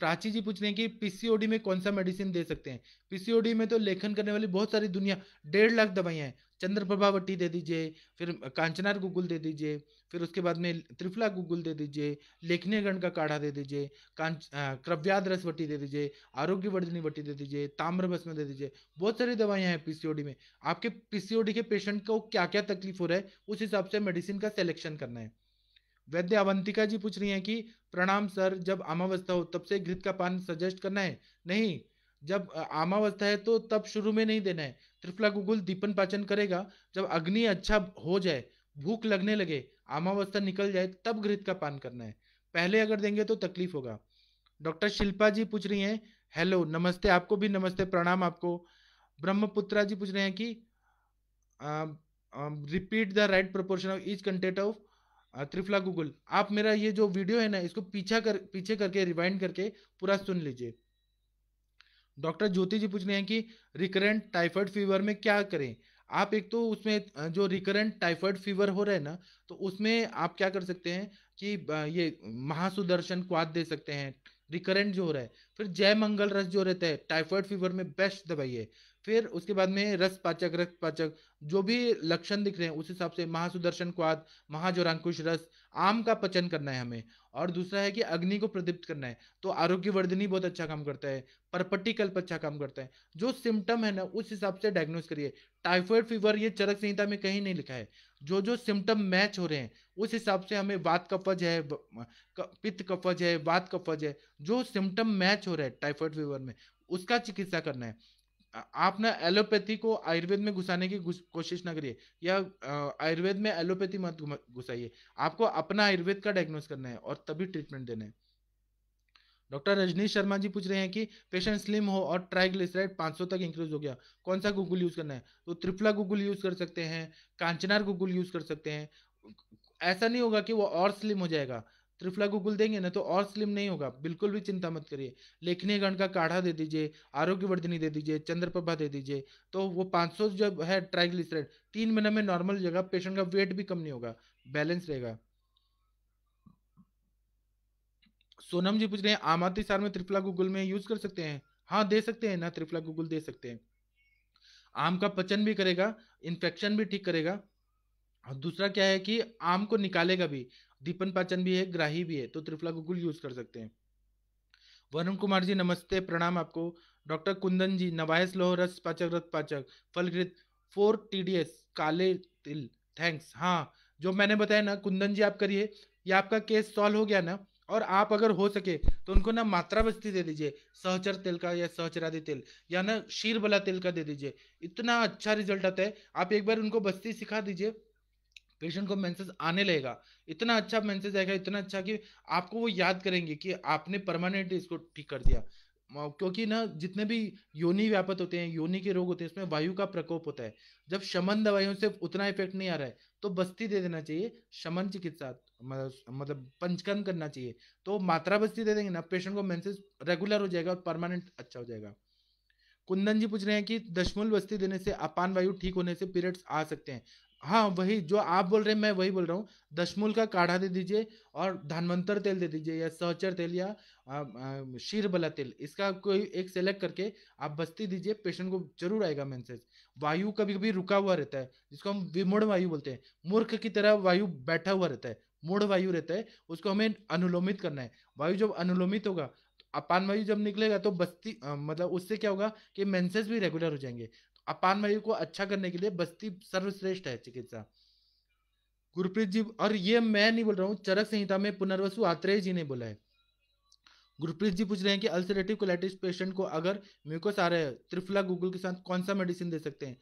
प्राची जी पूछ रहे हैं कि पीसीओडी में कौन सा मेडिसिन दे सकते हैं पीसीओडी में तो लेखन करने वाली बहुत सारी दुनिया डेढ़ लाख दवाइयां हैं चंद्र प्रभावटी दे दीजिए फिर कांचनार गुगुल दे दीजिए फिर उसके बाद में त्रिफला गुगुल दे दीजिए लेखनी गण का काढ़ा दे दीजिए कांच क्रव्याद वटी दे दीजिए आरोग्य वर्धनी वटी दे दीजिए ताम्र भस्म दे दीजिए बहुत सारी दवाइयाँ हैं पीसीओडी में आपके पीसीओडी के पेशेंट को क्या क्या तकलीफ हो रहा है उस हिसाब से मेडिसिन का सिलेक्शन करना है वैद्य अवंतिका जी पूछ रही हैं कि प्रणाम सर जब अमावस्था हो तब से घृत का पान सजेस्ट करना है नहीं जब अमावस्था है तो तब शुरू में नहीं देना है त्रिफला गुगुल दीपन पाचन करेगा जब अग्नि अच्छा हो जाए भूख लगने लगे आमावस्था निकल जाए तब घृत का पान करना है पहले अगर देंगे तो तकलीफ होगा डॉक्टर शिल्पा जी पूछ रही हैं हेलो नमस्ते आपको भी नमस्ते प्रणाम आपको ब्रह्मपुत्रा जी पूछ रहे हैं कि repeat the right proportion of each content of Triphala Guggul आप मेरा ये जो वीडियो है ना इसको पीछा कर पीछे करके रिवाइंड करके पूरा सुन लीजिए डॉक्टर ज्योति जी पूछ रहे हैं कि रिकरेंट टाइफाइड फीवर में क्या करें आप एक तो उसमें जो रिकरेंट टाइफाइड फीवर हो रहा है ना तो उसमें आप क्या कर सकते हैं कि ये महासुदर्शन क्वाद दे सकते हैं रिकरेंट जो हो रहा है फिर जय मंगल रस जो रहता है टाइफाइड फीवर में बेस्ट दवाई है फिर उसके बाद में रस पाचक रक्त पाचक जो भी लक्षण दिख रहे हैं उस हिसाब से महासुदर्शन क्वाद महाजोरांकुश रस आम का पचन करना है हमें और दूसरा है कि अग्नि को प्रदीप्त करना है तो आरोग्यवर्धनी बहुत अच्छा काम करता है परपट्टी कल्प अच्छा काम करता है जो सिम्टम है ना उस हिसाब से डायग्नोज करिए टाइफॉइड फीवर ये चरक संहिता में कहीं नहीं लिखा है जो जो सिम्टम मैच हो रहे हैं उस हिसाब से हमें वात कफज है पित्त कफज है वात कफज है जो सिम्टम मैच हो रहा है टाइफॉइड फीवर में उसका चिकित्सा करना है आप ना एलोपैथी को आयुर्वेद में घुसाने की कोशिश ना करिए या आयुर्वेद में एलोपैथी मत घुसाइए आपको अपना आयुर्वेद का डायग्नोस करना है और तभी ट्रीटमेंट देना है डॉक्टर रजनीश शर्मा जी पूछ रहे हैं कि पेशेंट स्लिम हो और ट्राइग्लिसराइड 500 तक इंक्रीज हो गया कौन सा गूगल यूज़ करना है तो त्रिफला गूगल यूज़ कर सकते हैं कांचनार गूगल यूज़ कर सकते हैं ऐसा नहीं होगा कि वो और स्लिम हो जाएगा त्रिफला गुगुल देंगे ना तो और स्लिम नहीं होगा बिल्कुल भी चिंता मत करिए लेखनी गण का काढ़ा दे दीजिए आरोग्यवर्धनी दे दीजिए चंद्रप्रभा दे दीजिए तो वो 500 जो है ट्राइग्लिसराइड तीन महीने में नॉर्मल जगह पेशेंट का वेट भी कम नहीं होगा बैलेंस रहेगा सोनम जी पूछ रहे हैं आमाती सार में त्रिफला गुगुल में यूज कर सकते हैं हाँ दे सकते हैं ना त्रिफला गुगुल दे सकते हैं आम का पचन भी करेगा इन्फेक्शन भी ठीक करेगा और दूसरा क्या है कि आम को निकालेगा भी दीपन पाचन भी है ग्राही भी है तो त्रिफला गुगुल यूज कर सकते हैं वरुण कुमार जी नमस्ते प्रणाम आपको डॉक्टर कुंदन जी नवायस लोह रस पाचक रस पाचक फलकृत फोर टी काले तिल थैंक्स हाँ जो मैंने बताया ना कुंदन जी आप करिए ये आपका केस सॉल्व हो गया ना और आप अगर हो सके तो उनको ना मात्रा बस्ती दे दीजिए सहचर तेल का या सहचरादि तेल या ना शीर वाला तेल का दे दीजिए इतना अच्छा रिजल्ट आता है आप एक बार उनको बस्ती सिखा दीजिए पेशेंट को मैसेज आने लगेगा इतना अच्छा मैसेज आएगा इतना अच्छा कि आपको वो याद करेंगे कि आपने परमानेंट इसको ठीक कर दिया क्योंकि ना जितने भी योनि व्यापत होते हैं योनि के रोग होते हैं इसमें वायु का प्रकोप होता है जब शमन दवाइयों से उतना इफेक्ट नहीं आ रहा है तो बस्ती दे देना चाहिए शमन चिकित्सा मतलब पंचकर्म करना चाहिए तो मात्रा बस्ती दे देंगे ना पेशेंट को मैसेज रेगुलर हो जाएगा और परमानेंट अच्छा हो जाएगा कुंदन जी पूछ रहे हैं कि दशमूल बस्ती देने से अपान वायु ठीक होने से पीरियड्स आ सकते हैं हाँ वही जो आप बोल रहे हैं मैं वही बोल रहा हूँ दशमूल का काढ़ा दे दीजिए और धनवंतर तेल दे दीजिए या सहचर तेल या शीर बला तेल इसका कोई एक सेलेक्ट करके आप बस्ती दीजिए पेशेंट को जरूर आएगा मैसेज वायु कभी कभी रुका हुआ रहता है जिसको हम विमोड़ वायु बोलते हैं मूर्ख की तरह वायु बैठा हुआ रहता है मूढ़ वायु रहता है उसको हमें अनुलोमित करना है वायु जब अनुलोमित होगा तो अपान वायु जब निकलेगा तो बस्ती आ, मतलब उससे क्या होगा कि मेंसेस भी रेगुलर हो जाएंगे अपान वायु को अच्छा करने के लिए बस्ती सर्वश्रेष्ठ है चिकित्सा गुरप्रीत जी और ये मैं नहीं बोल रहा हूँ चरक संहिता में पुनर्वसु आत्रेय जी ने बोला है गुरप्रीत जी पूछ रहे हैं कि अल्सरेटिव कोलाइटिस पेशेंट को अगर म्यूकस आ रहा है त्रिफला गूगल के साथ कौन सा मेडिसिन दे सकते हैं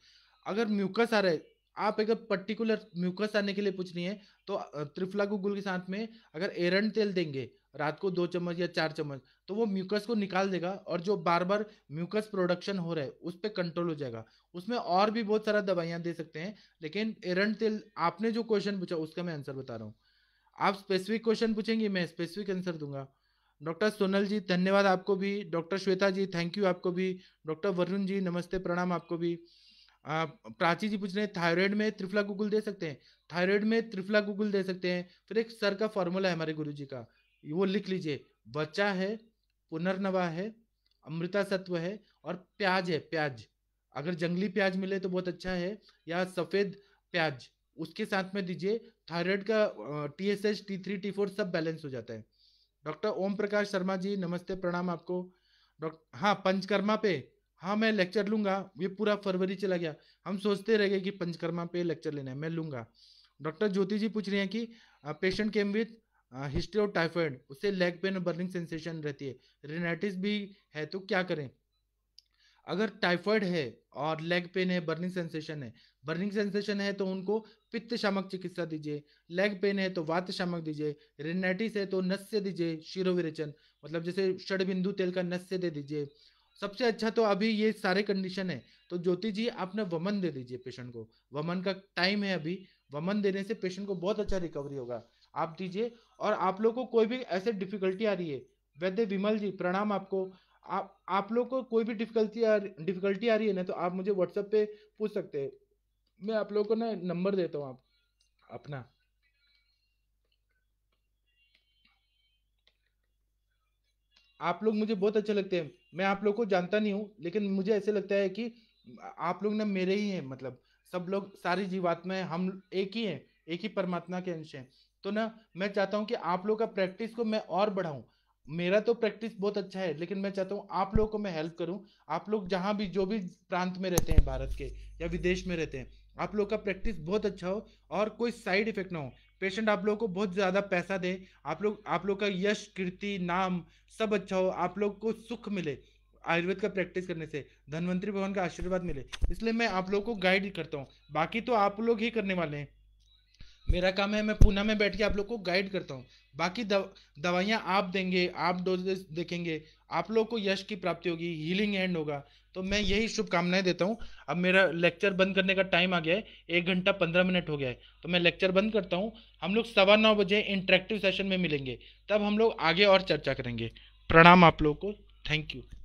अगर म्यूकस आ रहा है आप अगर पर्टिकुलर म्यूकस आने के लिए पूछ रही हैं तो त्रिफला गूगल के साथ में अगर एरन तेल देंगे रात को दो चम्मच या चार चम्मच तो वो म्यूकस को निकाल देगा और जो बार बार म्यूकस प्रोडक्शन हो रहा है उस पर कंट्रोल हो जाएगा उसमें और भी बहुत सारा दवाइयाँ दे सकते हैं लेकिन एरंड तेल आपने जो क्वेश्चन पूछा उसका मैं आंसर बता रहा हूँ आप स्पेसिफिक क्वेश्चन पूछेंगे मैं स्पेसिफिक आंसर दूंगा डॉक्टर सोनल जी धन्यवाद आपको भी doctor Shweta ji thank you आपको भी डॉक्टर वरुण जी नमस्ते प्रणाम आपको भी प्राची जी पूछ रहे हैं थायराइड में त्रिफला गूगल दे सकते हैं थायराइड में त्रिफला गूगल दे सकते हैं फिर एक सर का फॉर्मूला है हमारे गुरु जी का वो लिख लीजिए बचा है पुनर्नवा है अमृता सत्व है और प्याज है प्याज अगर जंगली प्याज मिले तो बहुत अच्छा है या सफेद प्याज उसके साथ में दीजिए थायराइड का T S H T three T four सब बैलेंस हो जाता है डॉक्टर ओम प्रकाश शर्मा जी नमस्ते प्रणाम आपको डॉक्टर हाँ पंचकर्मा पे हाँ मैं लेक्चर लूंगा ये पूरा फरवरी चला गया हम सोचते रह गए कि पंचकर्मा पे लेक्चर लेना है मैं लूंगा डॉक्टर ज्योति जी पूछ रहे हैं कि patient came with history of typhoid उससे लेग पेन और बर्निंग सेंसेशन रहती है रेनाइटिस भी है तो क्या करें अगर टाइफाइड है और लेग पेन है बर्निंग सेंसेशन है बर्निंग सेंसेशन है तो उनको पित्त शामक चिकित्सा दीजिए लेग पेन है तो वात शामक दीजिए रेनाइटिस है तो नस्य से दीजिए शिरोविरेचन मतलब जैसे षडबिंदु तेल का नस्य दे दीजिए सबसे अच्छा तो अभी ये सारे कंडीशन है तो ज्योति जी आपने वमन दे दीजिए पेशेंट को वमन का टाइम है अभी वमन देने से पेशेंट को बहुत अच्छा रिकवरी होगा आप दीजिए और आप लोग को कोई भी ऐसे डिफिकल्टी आ रही है वैद्य विमल जी प्रणाम आपको आप आप लोग को कोई भी डिफिकल्टी आ डिफिकल्टी आ रही है ना तो आप मुझे व्हाट्सएप पे पूछ सकते हैं मैं आप लोगों को ना नंबर देता हूँ आप अपना आप लोग मुझे बहुत अच्छे लगते हैं मैं आप लोग को जानता नहीं हूँ लेकिन मुझे ऐसे लगता है कि आप लोग ना मेरे ही हैं मतलब सब लोग सारी जीवात्माएं हम एक ही हैं एक ही परमात्मा के अंश हैं तो ना मैं चाहता हूँ कि आप लोग का प्रैक्टिस को मैं और बढ़ाऊँ मेरा तो प्रैक्टिस बहुत अच्छा है लेकिन मैं चाहता हूँ आप लोगों को मैं हेल्प करूँ आप लोग जहाँ भी जो भी प्रांत में रहते हैं भारत के या विदेश में रहते हैं आप लोग का प्रैक्टिस बहुत अच्छा हो और कोई साइड इफेक्ट ना हो पेशेंट आप लोग को बहुत ज़्यादा पैसा दे आप लोग आप लोग का यश कीर्ति नाम सब अच्छा हो आप लोग को सुख मिले आयुर्वेद का प्रैक्टिस करने से धनवंतरी भवन का आशीर्वाद मिले इसलिए मैं आप लोग को गाइड करता हूँ बाकी तो आप लोग ही करने वाले हैं मेरा काम है मैं पूना में बैठ के आप लोग को गाइड करता हूँ बाकी दव, दवाइयाँ आप देंगे आप डोजेस देखेंगे आप लोग को यश की प्राप्ति होगी हीलिंग एंड होगा तो मैं यही शुभकामनाएं देता हूँ अब मेरा लेक्चर बंद करने का टाइम आ गया है एक घंटा पंद्रह मिनट हो गया है तो मैं लेक्चर बंद करता हूँ हम लोग सवा नौ बजे इंटरेक्टिव सेशन में मिलेंगे तब हम लोग आगे और चर्चा करेंगे प्रणाम आप लोग को थैंक यू